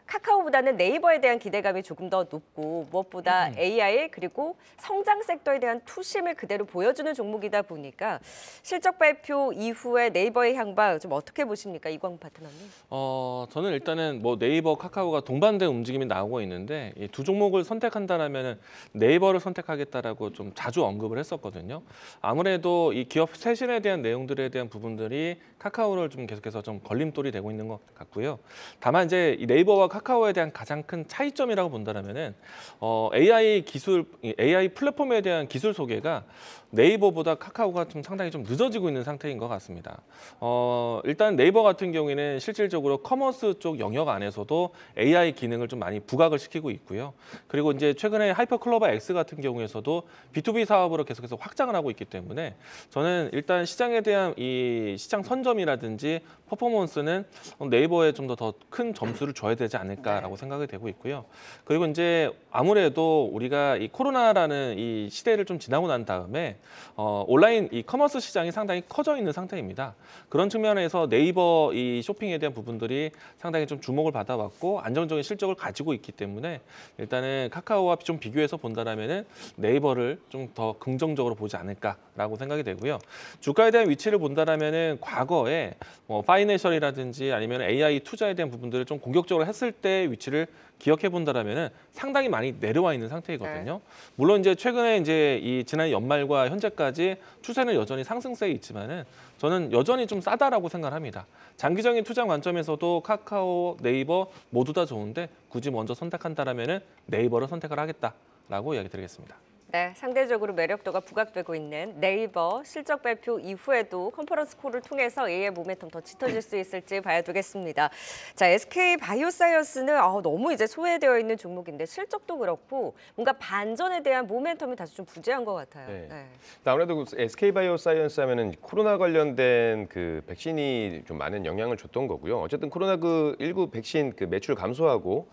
카카오보다는 네이버에 대한 기대감이 조금 더 높고 무엇보다 음. AI 그리고 성장 섹터에 대한 투심을 그대로 보여주는 종목이다 보니까 실적 발표 이후에 네이버의 향방 좀 어떻게 보십니까 이광 파트너님? 어 저는 일단은 뭐 네이버 카카오가 동반된 움직임이 나오고 있는데 이두 종목을 선택한다라면은 네이버를 선택하겠다라고 좀 자주 언급을 했었거든요. 아무래도 이 기업 쇄신에 대한 내용들에 대한 부분들이 카카오를 좀 계속해서 좀 걸림돌이 되고 있는 것 같고요. 다만 이제 이 네이버와 카카오에 대한 가장 큰 차이점이라고 본다면은 어, AI 기술, AI 플랫폼에 대한 기술 소개가 네이버보다 카카오가 좀 상당히 좀 늦어지고 있는 상태인 것 같습니다. 어, 일단 네이버 같은 경우에는 실질적으로 커머스 쪽 영역 안에서도 AI 기능을 좀 많이 부각을 시키고 있고요. 그리고 이제 최근에 하이퍼클로버 X 같은 경우에서도 B2B 사업으로 계속해서 확장을 하고 있기 때문에 저는 일단 시장에 대한 이 시장 선점이라든지 퍼포먼스는 네이버에 좀 더 더 큰 점수를 줘야 되지 않을까. 않을까라고 네. 생각이 되고 있고요. 그리고 이제 아무래도 우리가 이 코로나라는 이 시대를 좀 지나고 난 다음에 어, 온라인 이 커머스 시장이 상당히 커져 있는 상태입니다. 그런 측면에서 네이버 이 쇼핑에 대한 부분들이 상당히 좀 주목을 받아왔고 안정적인 실적을 가지고 있기 때문에 일단은 카카오와 좀 비교해서 본다라면은 네이버를 좀 더 긍정적으로 보지 않을까라고 생각이 되고요. 주가에 대한 위치를 본다라면은 과거에 뭐 파이낸셜이라든지 아니면 AI 투자에 대한 부분들을 좀 공격적으로 했을 때의 위치를 기억해 본다라면은 상당히 많이 내려와 있는 상태이거든요. 네. 물론 이제 최근에 이제 이 지난 연말과 현재까지 추세는 여전히 상승세에 있지만은 저는 여전히 좀 싸다라고 생각합니다. 장기적인 투자 관점에서도 카카오, 네이버 모두 다 좋은데 굳이 먼저 선택한다라면은 네이버를 선택을 하겠다라고 이야기 드리겠습니다. 네, 상대적으로 매력도가 부각되고 있는 네이버 실적 발표 이후에도 컨퍼런스 콜을 통해서 A의 모멘텀 더 짙어질 수 있을지 봐야 되겠습니다. 자, SK 바이오사이언스는 아, 너무 이제 소외되어 있는 종목인데 실적도 그렇고 뭔가 반전에 대한 모멘텀이 다소 좀 부재한 것 같아요. 네. 네. 아무래도 SK 그 바이오사이언스 하면은 코로나 관련된 그 백신이 좀 많은 영향을 줬던 거고요. 어쨌든 코로나 그19 백신 그 매출 감소하고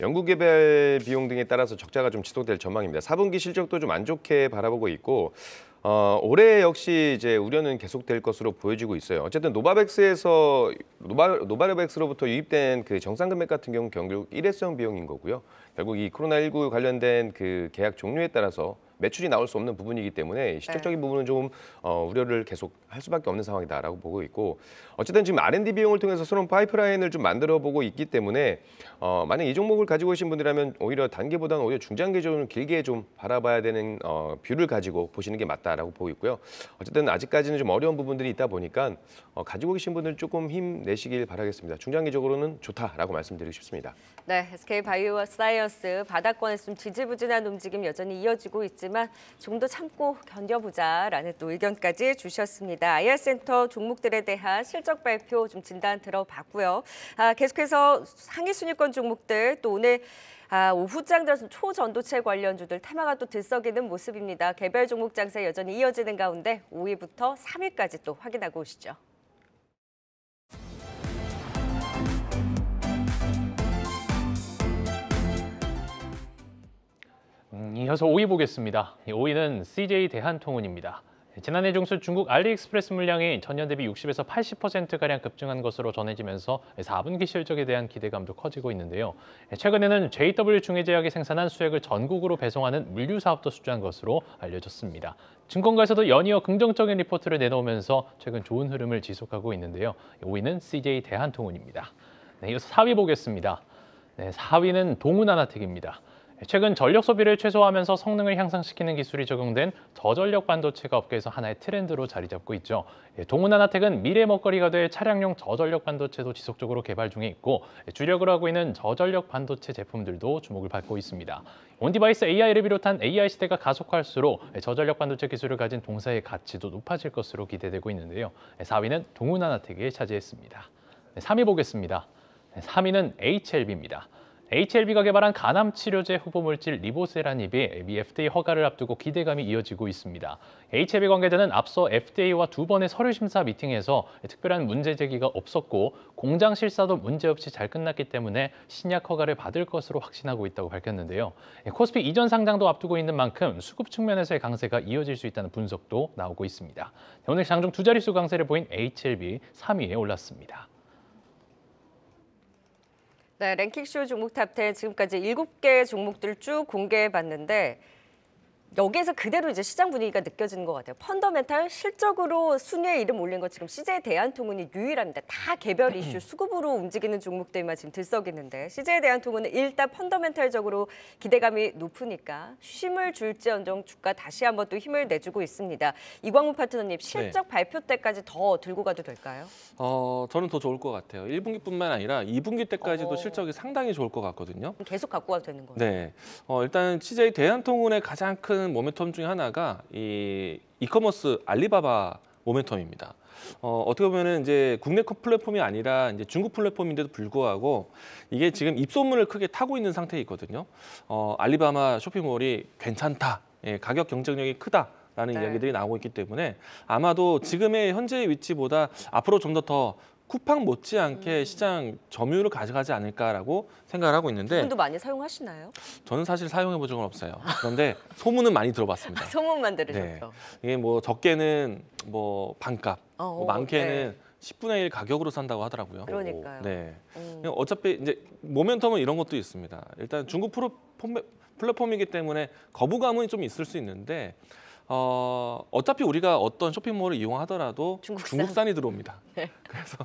연구 개발 비용 등에 따라서 적자가 좀 지속될 전망입니다. 4분기 실적도 좀 안 좋게 바라보고 있고 어, 올해 역시 이제 우려는 계속될 것으로 보여지고 있어요. 어쨌든 노바백스에서 노바, 노바백스로부터 유입된 그정상 금액 같은 경우 는 결국 일회성 비용인 거고요. 결국 이 코로나19 관련된 그 계약 종류에 따라서 매출이 나올 수 없는 부분이기 때문에 실적적인 네. 부분은 좀 어, 우려를 계속 할 수밖에 없는 상황이다라고 보고 있고 어쨌든 지금 R&D 비용을 통해서 새로운 파이프라인을 좀 만들어 보고 있기 때문에 어, 만약 이 종목을 가지고 계신 분들이라면 오히려 단계보다는 오히려 중장기적으로 길게 좀 바라봐야 되는 어, 뷰를 가지고 보시는 게 맞다라고 보고 있고요. 어쨌든 아직까지는 좀 어려운 부분들이 있다 보니까 어, 가지고 계신 분들 조금 힘내시길 바라겠습니다. 중장기적으로는 좋다라고 말씀드리고 싶습니다. 네, SK 바이오 사이언스 바닥권에서 좀 지지부진한 움직임 여전히 이어지고 있지만 좀 더 참고 견뎌보자라는 또 의견까지 주셨습니다. IR센터 종목들에 대한 실적 발표 좀 진단 들어봤고요. 아, 계속해서 상위 순위권 종목들 또 오늘 아, 오후장 들어서 초전도체 관련주들 테마가 또 들썩이는 모습입니다. 개별 종목 장세 여전히 이어지는 가운데 5위부터 3위까지 또 확인하고 오시죠. 음, 예, 이어서 5위 보겠습니다. 5위는 예, CJ 대한통운입니다. 예, 지난해 중순 중국 알리익스프레스 물량이 전년 대비 60에서 80%가량 급증한 것으로 전해지면서 4분기 실적에 대한 기대감도 커지고 있는데요. 최근에는 JW 중해제약이 생산한 수액을 전국으로 배송하는 물류 사업도 수주한 것으로 알려졌습니다. 증권가에서도 연이어 긍정적인 리포트를 내놓으면서 최근 좋은 흐름을 지속하고 있는데요. 5위는 CJ 대한통운입니다. 네, 이어서 4위 보겠습니다. 네, 4위는 동운하나텍입니다 최근 전력 소비를 최소화하면서 성능을 향상시키는 기술이 적용된 저전력 반도체가 업계에서 하나의 트렌드로 자리 잡고 있죠. 예, 동훈아나텍은 미래 먹거리가 될 차량용 저전력 반도체도 지속적으로 개발 중에 있고 예, 주력으로 하고 있는 저전력 반도체 제품들도 주목을 받고 있습니다. 온디바이스 AI를 비롯한 AI 시대가 가속할수록 예, 저전력 반도체 기술을 가진 동사의 가치도 높아질 것으로 기대되고 있는데요. 4위는 동훈아나텍이 차지했습니다. 3위 보겠습니다. 3위는 HLB입니다. HLB가 개발한 간암 치료제 후보 물질 리보세라닙이 미 FDA 허가를 앞두고 기대감이 이어지고 있습니다. HLB 관계자는 앞서 FDA와 두 번의 서류 심사 미팅에서 특별한 문제 제기가 없었고 공장 실사도 문제없이 잘 끝났기 때문에 신약 허가를 받을 것으로 확신하고 있다고 밝혔는데요. 코스피 이전 상장도 앞두고 있는 만큼 수급 측면에서의 강세가 이어질 수 있다는 분석도 나오고 있습니다. 네, 오늘 장중 두 자릿수 강세를 보인 HLB 3위에 올랐습니다. 네, 랭킹쇼 종목 탑텐 지금까지 7개 종목들 쭉 공개해 봤는데 여기에서 그대로 이제 시장 분위기가 느껴지는 것 같아요. 펀더멘탈 실적으로 순위에 이름 올린 거 지금 CJ 대한통운이 유일합니다. 다 개별 이슈 수급으로 움직이는 종목들만 지금 들썩이는데 CJ 대한통운은 일단 펀더멘탈적으로 기대감이 높으니까 쉼을 줄지언정 주가 다시 한번 또 힘을 내주고 있습니다. 이광우 파트너님 네. 실적 네. 발표 때까지 더 들고 가도 될까요? 어, 저는 더 좋을 것 같아요. 1분기뿐만 아니라 2분기 때까지도 어... 실적이 상당히 좋을 것 같거든요. 계속 갖고 가도 되는 거예요? 네. 어, 일단 CJ 대한통운의 가장 큰큰 모멘텀 중에 하나가 이 이커머스 알리바바 모멘텀입니다. 어, 어떻게 보면은 이제 국내 플랫폼이 아니라 이제 중국 플랫폼인데도 불구하고 이게 지금 입소문을 크게 타고 있는 상태이거든요. 어, 알리바마 쇼핑몰이 괜찮다. 예, 가격 경쟁력이 크다. 라는 네. 이야기들이 나오고 있기 때문에 아마도 지금의 현재 위치보다 앞으로 좀 더더 더 쿠팡 못지않게 음. 시장 점유율을 가져가지 않을까라고 생각을 하고 있는데 분도 많이 사용하시나요? 저는 사실 사용해 본 적은 없어요. 그런데 소문은 많이 들어봤습니다. 아, 소문만 네. 들으셨죠? 네. 이게 뭐 적게는 뭐 반값, 어, 뭐 어, 많게는 네. 10분의 1 가격으로 산다고 하더라고요. 그러니까요. 네. 음. 어차피 이제 모멘텀은 이런 것도 있습니다. 일단 중국 프로 폼, 플랫폼이기 때문에 거부감은 좀 있을 수 있는데 어, 어차피 우리가 어떤 쇼핑몰을 이용하더라도 중국산. 이 들어옵니다. 네. 그래서 그,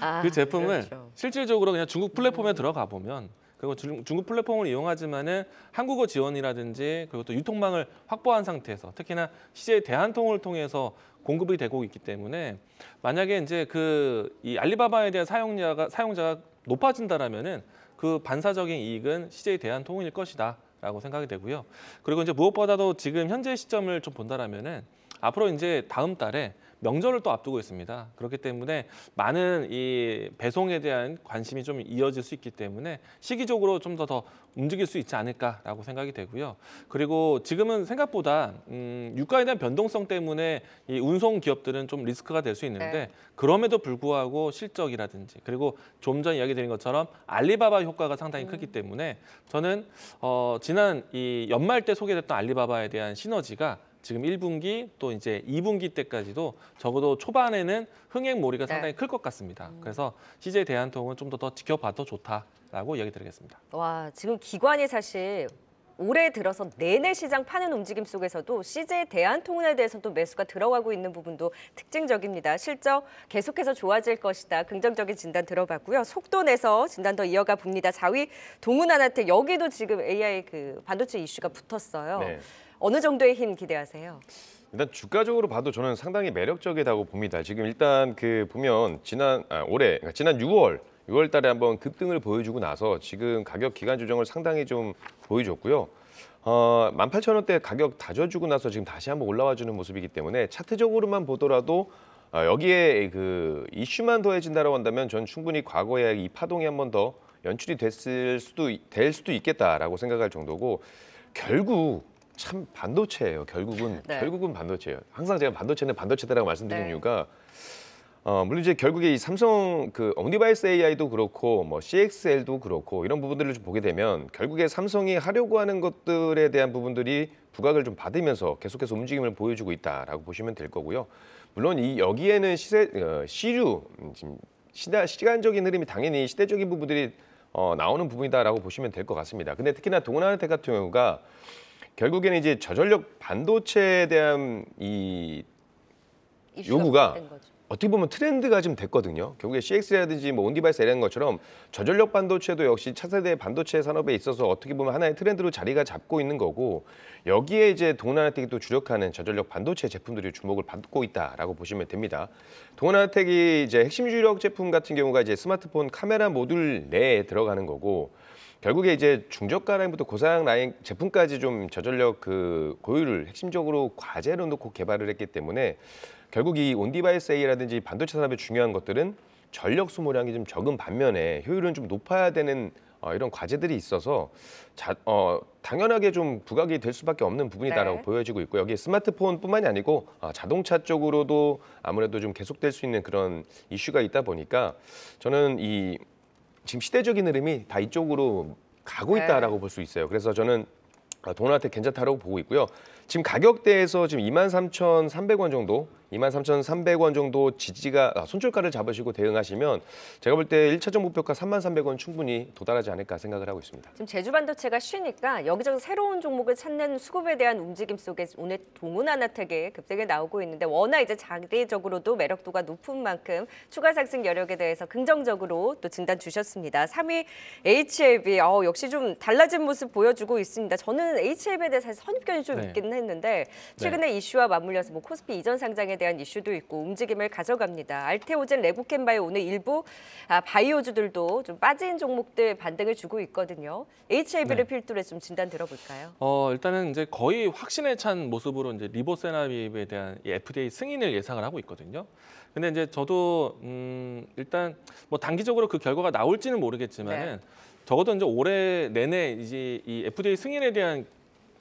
아, 그 제품을 그렇죠. 실질적으로 그냥 중국 플랫폼에 음. 들어가 보면 그리고 중, 중국 플랫폼을 이용하지만은 한국어 지원이라든지 그리고 또 유통망을 확보한 상태에서 특히나 CJ 대한통을 통해서 공급이 되고 있기 때문에 만약에 이제 그 이 알리바바에 대한 사용자가 사용자가 높아진다라면은 그 반사적인 이익은 CJ 대한통운일 것이다. 라고 생각이 되고요. 그리고 이제 무엇보다도 지금 현재 시점을 좀 본다라면은 앞으로 이제 다음 달에 명절을 또 앞두고 있습니다. 그렇기 때문에 많은 이 배송에 대한 관심이 좀 이어질 수 있기 때문에 시기적으로 좀 더 더 움직일 수 있지 않을까라고 생각이 되고요. 그리고 지금은 생각보다 음, 유가에 대한 변동성 때문에 이 운송 기업들은 좀 리스크가 될 수 있는데 네. 그럼에도 불구하고 실적이라든지 그리고 좀 전 이야기드린 것처럼 알리바바 효과가 상당히 크기 음. 때문에 저는 어, 지난 이 연말 때 소개됐던 알리바바에 대한 시너지가 지금 1분기 또 이제 2분기 때까지도 적어도 초반에는 흥행몰이가 네. 상당히 클 것 같습니다. 음. 그래서 CJ 대한통운 좀더 더 지켜봐도 좋다라고 이야기 드리겠습니다. 와, 지금 기관이 사실 올해 들어서 내내 시장 파는 움직임 속에서도 CJ 대한통운에 대해서 또 매수가 들어가고 있는 부분도 특징적입니다. 실적 계속해서 좋아질 것이다. 긍정적인 진단 들어봤고요. 속도 내서 진단 더 이어가 봅니다. 4위 동훈한나텍 여기도 지금 AI 그 반도체 이슈가 붙었어요. 네. 어느 정도의 힘 기대하세요? 일단 주가적으로 봐도 저는 상당히 매력적이라고 봅니다. 지금 일단 그 보면 지난 아, 올해 그러니까 지난 6월 6월 달에 한번 급등을 보여주고 나서 지금 가격 기간 조정을 상당히 좀 보여줬고요. 어, 18,000원대 가격 다져주고 나서 지금 다시 한번 올라와주는 모습이기 때문에 차트적으로만 보더라도 어, 여기에 그 이슈만 더해진다고 한다면 전 충분히 과거에 이 파동이 한번 더 연출이 됐을 수도 될 수도 있겠다라고 생각할 정도고 결국 참 반도체예요. 결국은 네. 결국은 반도체예요. 항상 제가 반도체는 반도체다라고 말씀드리는 네. 이유가 어, 물론 이제 결국에 이 삼성 그 옴니바이스 AI도 그렇고 뭐 CXL도 그렇고 이런 부분들을 좀 보게 되면 결국에 삼성이 하려고 하는 것들에 대한 부분들이 부각을 좀 받으면서 계속해서 움직임을 보여주고 있다라고 보시면 될 거고요. 물론 이 여기에는 시세 어, 시류 음, 지금 시다, 시간적인 흐름이 당연히 시대적인 부분들이 어, 나오는 부분이다라고 보시면 될 것 같습니다. 근데 특히나 동아한테 같은 경우가 결국에는 이제 저전력 반도체에 대한 이 요구가 어떻게 보면 트렌드가 좀 됐거든요. 결국에 CX라든지 뭐 온디바이스 이런 것처럼 저전력 반도체도 역시 차세대 반도체 산업에 있어서 어떻게 보면 하나의 트렌드로 자리가 잡고 있는 거고 여기에 이제 동아나텍이 또 주력하는 저전력 반도체 제품들이 주목을 받고 있다라고 보시면 됩니다. 동아나텍이 이제 핵심 주력 제품 같은 경우가 이제 스마트폰 카메라 모듈 내에 들어가는 거고 결국에 이제 중저가 라인부터 고사양 라인 제품까지 좀 저전력 그 고유를 핵심적으로 과제로 놓고 개발을 했기 때문에 결국 이 온디바이스 A라든지 반도체 산업의 중요한 것들은 전력 소모량이 좀 적은 반면에 효율은 좀 높아야 되는 어, 이런 과제들이 있어서 자, 어, 당연하게 좀 부각이 될 수밖에 없는 부분이다라고 네. 보여지고 있고 여기 스마트폰뿐만이 아니고 어, 자동차 쪽으로도 아무래도 좀 계속될 수 있는 그런 이슈가 있다 보니까 저는 이 지금 시대적인 흐름이 다 이쪽으로 가고 네. 있다라고 네. 볼수 있어요. 그래서 저는 아, 도나한테 괜찮다라고 보고 있고요. 지금 가격대에서 지금 23,300원 정도 23,300원 정도 지지가 아, 손절가를 잡으시고 대응하시면 제가 볼 때 1차적 목표가 3,300원 충분히 도달하지 않을까 생각을 하고 있습니다. 지금 제주 반도체가 쉬니까 여기저기 새로운 종목을 찾는 수급에 대한 움직임 속에 오늘 동은아나택에 급등이 나오고 있는데 워낙 이제 장기적으로도 매력도가 높은 만큼 추가 상승 여력에 대해서 긍정적으로 또 진단 주셨습니다. 3위 HLB 어, 역시 좀 달라진 모습 보여주고 있습니다. 저는 HLB에 대해서 선입견이 좀 네. 있긴 했는데 네. 최근에 네. 이슈와 맞물려서 뭐 코스피 이전 상장에 대해 대한 이슈도 있고 움직임을 가져갑니다. 알테오젠, 레고캔바이 오늘 일부 아, 바이오주들도 좀 빠진 종목들 반등을 주고 있거든요. h i v 를 네. 필두로 좀 진단 들어볼까요? 어, 일단은 이제 거의 확신에 찬 모습으로 이제 리보세나비에 대한 FDA 승인을 예상을 하고 있거든요. 근데 이제 저도 음, 일단 뭐 단기적으로 그 결과가 나올지는 모르겠지만은 네. 적어도 이제 올해 내내 이제 이 FDA 승인에 대한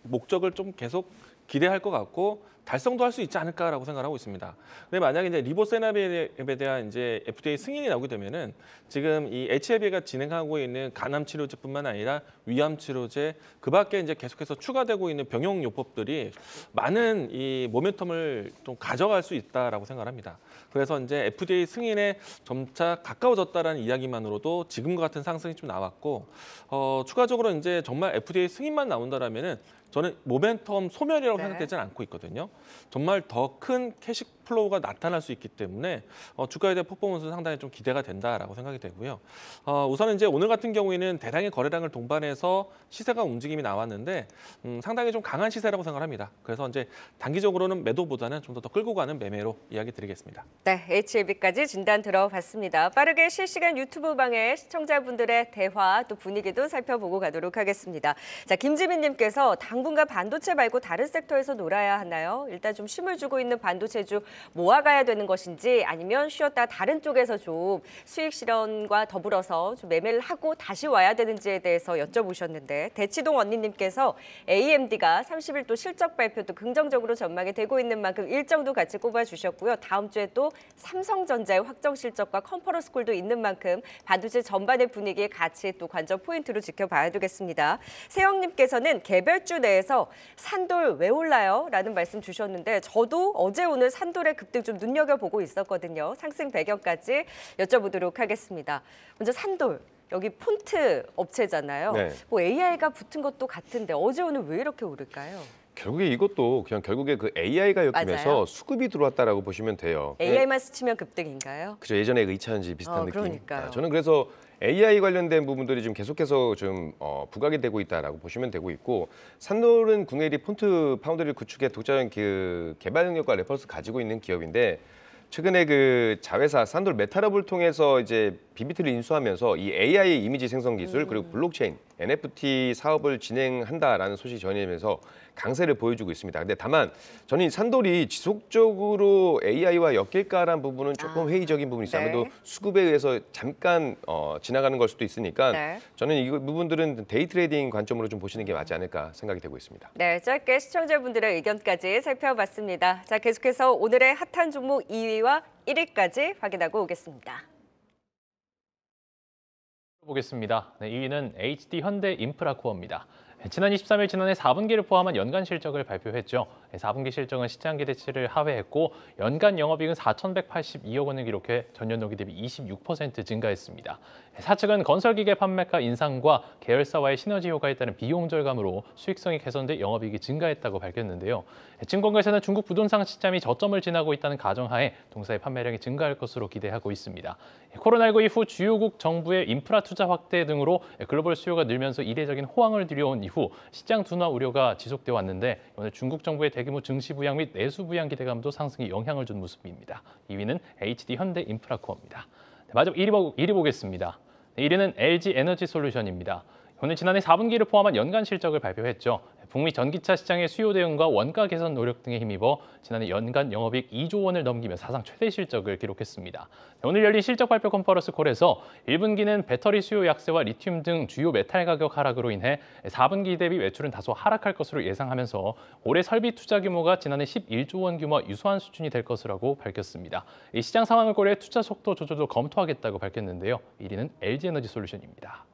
목적을 좀 계속 기대할 것 같고 달성도 할 수 있지 않을까라고 생각하고 있습니다. 근데 만약에 이제 리보세나비에 대한 이제 FDA 승인이 나오게 되면은 지금 이 HIV가 진행하고 있는 간암 치료제뿐만 아니라 위암 치료제 그밖에 이제 계속해서 추가되고 있는 병용 요법들이 많은 이 모멘텀을 좀 가져갈 수 있다라고 생각합니다. 그래서 이제 FDA 승인에 점차 가까워졌다라는 이야기만으로도 지금과 같은 상승이 좀 나왔고 어, 추가적으로 이제 정말 FDA 승인만 나온다라면은 저는 모멘텀 소멸이라고 네. 생각되지 않고 있거든요. 정말 더 큰 캐시 플로우가 나타날 수 있기 때문에 어, 주가에 대한 퍼포먼스는 상당히 좀 기대가 된다라고 생각이 되고요. 어, 우선은 이제 오늘 같은 경우에는 대량의 거래량을 동반해서 시세가 움직임이 나왔는데 음, 상당히 좀 강한 시세라고 생각합니다. 그래서 이제 단기적으로는 매도보다는 좀 더 끌고 가는 매매로 이야기 드리겠습니다. 네, HLB까지 진단 들어봤습니다. 빠르게 실시간 유튜브 방에 시청자분들의 대화 또 분위기도 살펴보고 가도록 하겠습니다. 자, 김지민님께서 당분간 반도체 말고 다른 섹터에서 놀아야 하나요? 일단 좀 쉼을 주고 있는 반도체주 모아가야 되는 것인지 아니면 쉬었다 다른 쪽에서 좀 수익 실현과 더불어서 좀 매매를 하고 다시 와야 되는지에 대해서 여쭤보셨는데 대치동 언니님께서 AMD가 30일 또 실적 발표도 긍정적으로 전망이 되고 있는 만큼 일정도 같이 꼽아주셨고요. 다음 주에 또 삼성전자의 확정 실적과 컨퍼런스 콜도 있는 만큼 반도체 전반의 분위기에 같이 또 관전 포인트로 지켜봐야 되겠습니다. 세영님께서는 개별주 내에서 산돌 왜 올라요? 라는 말씀 주셨는데 저도 어제 오늘 산돌의 급등 좀 눈여겨보고 있었거든요. 상승 배경까지 여쭤보도록 하겠습니다. 먼저 산돌. 여기 폰트 업체잖아요. 네. 뭐 AI가 붙은 것도 같은데 어제 오늘 왜 이렇게 오를까요? 결국에 이것도 그냥 결국에 그 AI가 엮이면서 맞아요. 수급이 들어왔다라고 보시면 돼요. AI만 네. 스치면 급등인가요? 그죠 예전에 의차인지 그 비슷한 어, 느낌. 그러니까 저는 그래서 AI 관련된 부분들이 지금 계속해서 좀 어, 부각이 되고 있다라고 보시면 되고 있고 산돌은 국내일 폰트 파운드를 구축해 독자적인 그 개발 능력과 레퍼런스 가지고 있는 기업인데 최근에 그 자회사 산돌 메타럽을 통해서 이제 비비트를 인수하면서 이 AI 이미지 생성 기술 그리고 음. 블록체인 NFT 사업을 진행한다라는 소식 전이면서 강세를 보여주고 있습니다. 근데 다만 저는 산돌이 지속적으로 AI와 엮일까라는 부분은 조금 아, 회의적인 부분이 있어요. 아무래도 네. 수급에 의해서 잠깐 어, 지나가는 걸 수도 있으니까 네. 저는 이 부분들은 데이 트레이딩 관점으로 좀 보시는 게 맞지 않을까 생각이 되고 있습니다. 네, 짧게 시청자분들의 의견까지 살펴봤습니다. 자, 계속해서 오늘의 핫한 종목 2위와 1위까지 확인하고 오겠습니다. 보겠습니다. 네, 2위는 HD 현대 인프라코어입니다. 네, 지난 23일 지난해 4분기를 포함한 연간 실적을 발표했죠. 4분기 실적은 시장 기대치를 하회했고 연간 영업이익은 4,182억 원을 기록해 전년 동기 대비 26% 증가했습니다. 사측은 건설기계 판매가 인상과 계열사와의 시너지 효과에 따른 비용 절감으로 수익성이 개선돼 영업이익이 증가했다고 밝혔는데요. 증권가에서는 중국 부동산 시점이 저점을 지나고 있다는 가정하에 동사의 판매량이 증가할 것으로 기대하고 있습니다. 코로나19 이후 주요국 정부의 인프라 투자 확대 등으로 글로벌 수요가 늘면서 이례적인 호황을 들여온 이후 시장 둔화 우려가 지속돼 왔는데 오늘 중국 정부의 대규모 증시 부양 및 내수 부양 기대감도 상승에 영향을 준 모습입니다. 2위는 HD 현대 인프라코어입니다. 마저막 1위, 1위 보겠습니다. 1위는 LG 에너지 솔루션입니다. 오늘 지난해 4분기를 포함한 연간 실적을 발표했죠. 북미 전기차 시장의 수요 대응과 원가 개선 노력 등에 힘입어 지난해 연간 영업이익 2조 원을 넘기며 사상 최대 실적을 기록했습니다. 네, 오늘 열린 실적 발표 컨퍼런스 콜에서 1분기는 배터리 수요 약세와 리튬 등 주요 메탈 가격 하락으로 인해 4분기 대비 매출은 다소 하락할 것으로 예상하면서 올해 설비 투자 규모가 지난해 11조 원규모유수한 수준이 될 것이라고 밝혔습니다. 이 시장 상황을 고려해 투자 속도 조절도 검토하겠다고 밝혔는데요. 1위는 LG에너지 솔루션입니다.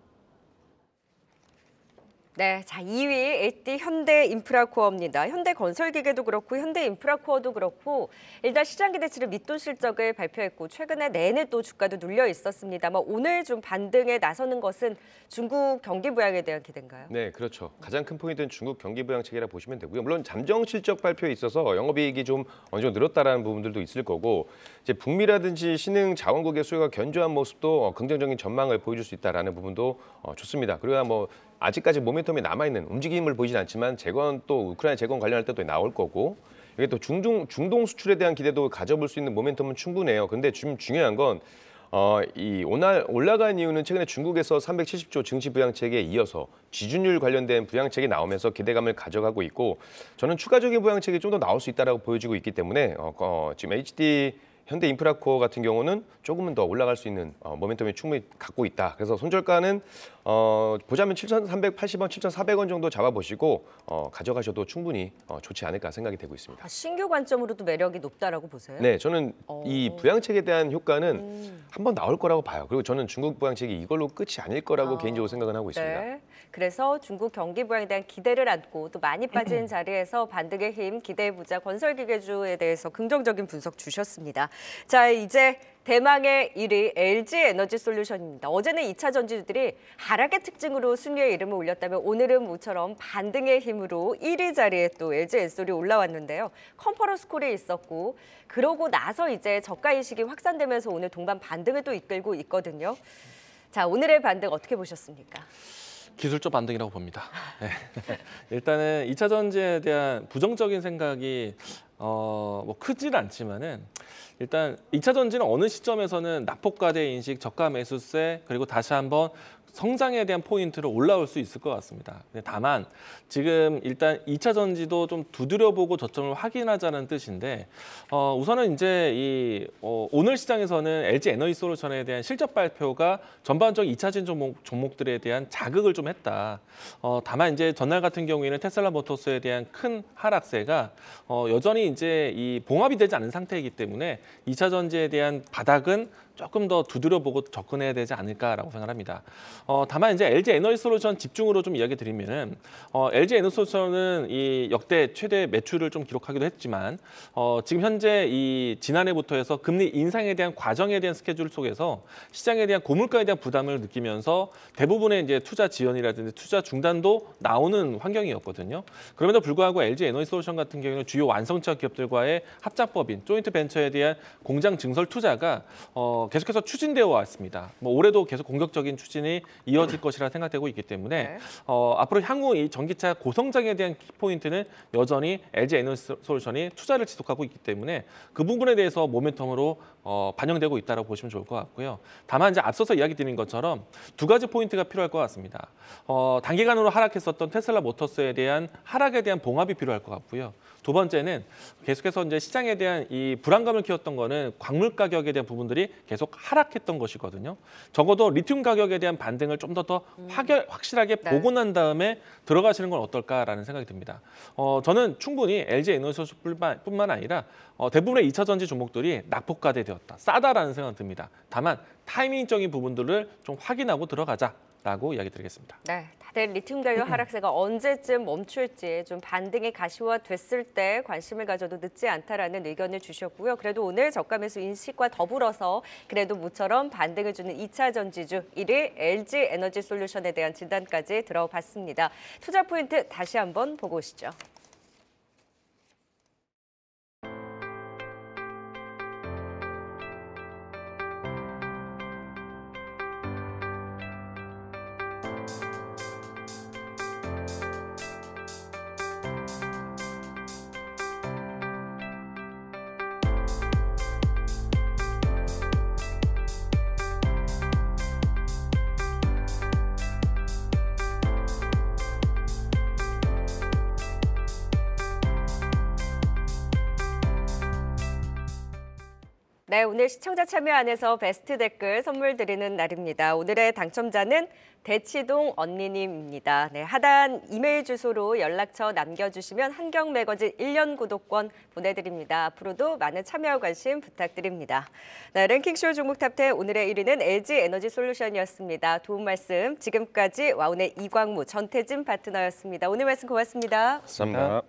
네, 자 2위 HD 현대인프라코어입니다. 현대건설기계도 그렇고 현대인프라코어도 그렇고 일단 시장 기대치를 밑돈 실적을 발표했고 최근에 내내 또 주가도 눌려 있었습니다만 뭐 오늘 좀 반등에 나서는 것은 중국 경기 부양에 대한 기대인가요? 네, 그렇죠. 가장 큰 폭이 된 중국 경기 부양책이라 보시면 되고요. 물론 잠정 실적 발표에 있어서 영업이익이 좀 어느 정도 늘었다라는 부분들도 있을 거고 이제 북미라든지 신흥 자원국의 수요가 견조한 모습도 어, 긍정적인 전망을 보여줄 수 있다라는 부분도 어, 좋습니다. 그래야 뭐 아직까지 모멘텀이 남아있는 움직임을 보이진 않지만 재건 또 우크라이나 재건 관련할 때도 나올 거고 이게 또 중동, 중동 수출에 대한 기대도 가져볼 수 있는 모멘텀은 충분해요. 근데 지금 중요한 건 어, 이 오나, 올라간 이유는 최근에 중국에서 370조 증시 부양책에 이어서 지준율 관련된 부양책이 나오면서 기대감을 가져가고 있고 저는 추가적인 부양책이 좀 더 나올 수 있다고 라 보여지고 있기 때문에 어, 어, 지금 HD 현대 인프라코어 같은 경우는 조금은 더 올라갈 수 있는 어, 모멘텀이 충분히 갖고 있다. 그래서 손절가는 어, 보자면 7,380원, 7,400원 정도 잡아보시고 어, 가져가셔도 충분히 어, 좋지 않을까 생각이 되고 있습니다. 아, 신규 관점으로도 매력이 높다라고 보세요? 네, 저는 오. 어. 이 부양책에 대한 효과는 음. 한번 나올 거라고 봐요. 그리고 저는 중국 부양책이 이걸로 끝이 아닐 거라고 아. 개인적으로 생각은 하고 있습니다. 네. 그래서 중국 경기 부양에 대한 기대를 안고 또 많이 빠진 음. 자리에서 반등의 힘 기대해보자 건설기계주에 대해서 긍정적인 분석 주셨습니다. 자, 이제 대망의 1위 LG 에너지 솔루션입니다. 어제는 2차 전지주들이 하락의 특징으로 순위에 이름을 올렸다면 오늘은 모처럼 반등의 힘으로 1위 자리에 또 LG 엔솔이 올라왔는데요. 컨퍼런스 콜이 있었고 그러고 나서 이제 저가 인식이 확산되면서 오늘 동반 반등을 또 이끌고 있거든요. 자, 오늘의 반등 어떻게 보셨습니까? 기술적 반등이라고 봅니다. 네. 일단은 2차 전지에 대한 부정적인 생각이 어, 뭐 크진 않지만은 일단 2차 전지는 어느 시점에서는 낙폭과대 인식, 저가 매수세 그리고 다시 한번 성장에 대한 포인트로 올라올 수 있을 것 같습니다. 다만 지금 일단 2차 전지도 좀 두드려보고 저점을 확인하자는 뜻인데 어, 우선은 이제 이 어, 오늘 시장에서는 LG 에너지 솔루션에 대한 실적 발표가 전반적 2차 전 종목, 종목들에 대한 자극을 좀 했다. 어, 다만 이제 전날 같은 경우에는 테슬라 모터스에 대한 큰 하락세가 어, 여전히 이제 이 봉합이 되지 않은 상태이기 때문에 2차 전지에 대한 바닥은 조금 더 두드려보고 접근해야 되지 않을까라고 생각합니다. 어, 다만 이제 LG 에너지 솔루션 집중으로 좀 이야기 드리면은 어, LG 에너지 솔루션은 이 역대 최대 매출을 좀 기록하기도 했지만 어, 지금 현재 이 지난해부터 해서 금리 인상에 대한 과정에 대한 스케줄 속에서 시장에 대한 고물가에 대한 부담을 느끼면서 대부분의 이제 투자 지연이라든지 투자 중단도 나오는 환경이었거든요. 그럼에도 불구하고 LG 에너지 솔루션 같은 경우는 주요 완성차 기업들과의 합작법인 조인트 벤처에 대한 공장 증설 투자가 어, 계속해서 추진되어 왔습니다. 뭐 올해도 계속 공격적인 추진이 이어질 것이라 생각되고 있기 때문에 네. 어, 앞으로 향후 이 전기차 고성장에 대한 키포인트는 여전히 LG 에너지 솔루션이 투자를 지속하고 있기 때문에 그 부분에 대해서 모멘텀으로 어, 반영되고 있다고 보시면 좋을 것 같고요. 다만 이제 앞서서 이야기 드린 것처럼 두 가지 포인트가 필요할 것 같습니다. 어, 단기간으로 하락했었던 테슬라 모터스에 대한 하락에 대한 봉합이 필요할 것 같고요. 두 번째는 계속해서 이제 시장에 대한 이 불안감을 키웠던 거는 광물 가격에 대한 부분들이 계속 하락했던 것이거든요. 적어도 리튬 가격에 대한 반등을 좀 더더 음. 확실하게 네. 보고 난 다음에 들어가시는 건 어떨까라는 생각이 듭니다. 어, 저는 충분히 LG 에너지소뿐만 아니라 어, 대부분의 2차 전지 종목들이 낙폭가대 되었다. 싸다라는 생각이 듭니다. 다만 타이밍적인 부분들을 좀 확인하고 들어가자 라고 이야기 드리겠습니다. 네, 다들 리튬 가격 하락세가 언제쯤 멈출지 좀 반등이 가시화됐을 때 관심을 가져도 늦지 않다라는 의견을 주셨고요. 그래도 오늘 저가 매수 인식과 더불어서 그래도 모처럼 반등을 주는 2차 전지주 1위 LG 에너지 솔루션에 대한 진단까지 들어봤습니다. 투자 포인트 다시 한번 보고 오시죠. 네, 오늘 시청자 참여 안에서 베스트 댓글 선물 드리는 날입니다. 오늘의 당첨자는 대치동 언니님입니다. 네, 하단 이메일 주소로 연락처 남겨주시면 한경 매거진 1년 구독권 보내드립니다. 앞으로도 많은 참여 관심 부탁드립니다. 네, 랭킹쇼 종목 탑10 오늘의 1위는 LG 에너지 솔루션이었습니다. 도움 말씀 지금까지 와운의 이광무 전태진 파트너였습니다. 오늘 말씀 고맙습니다. 감사합니다.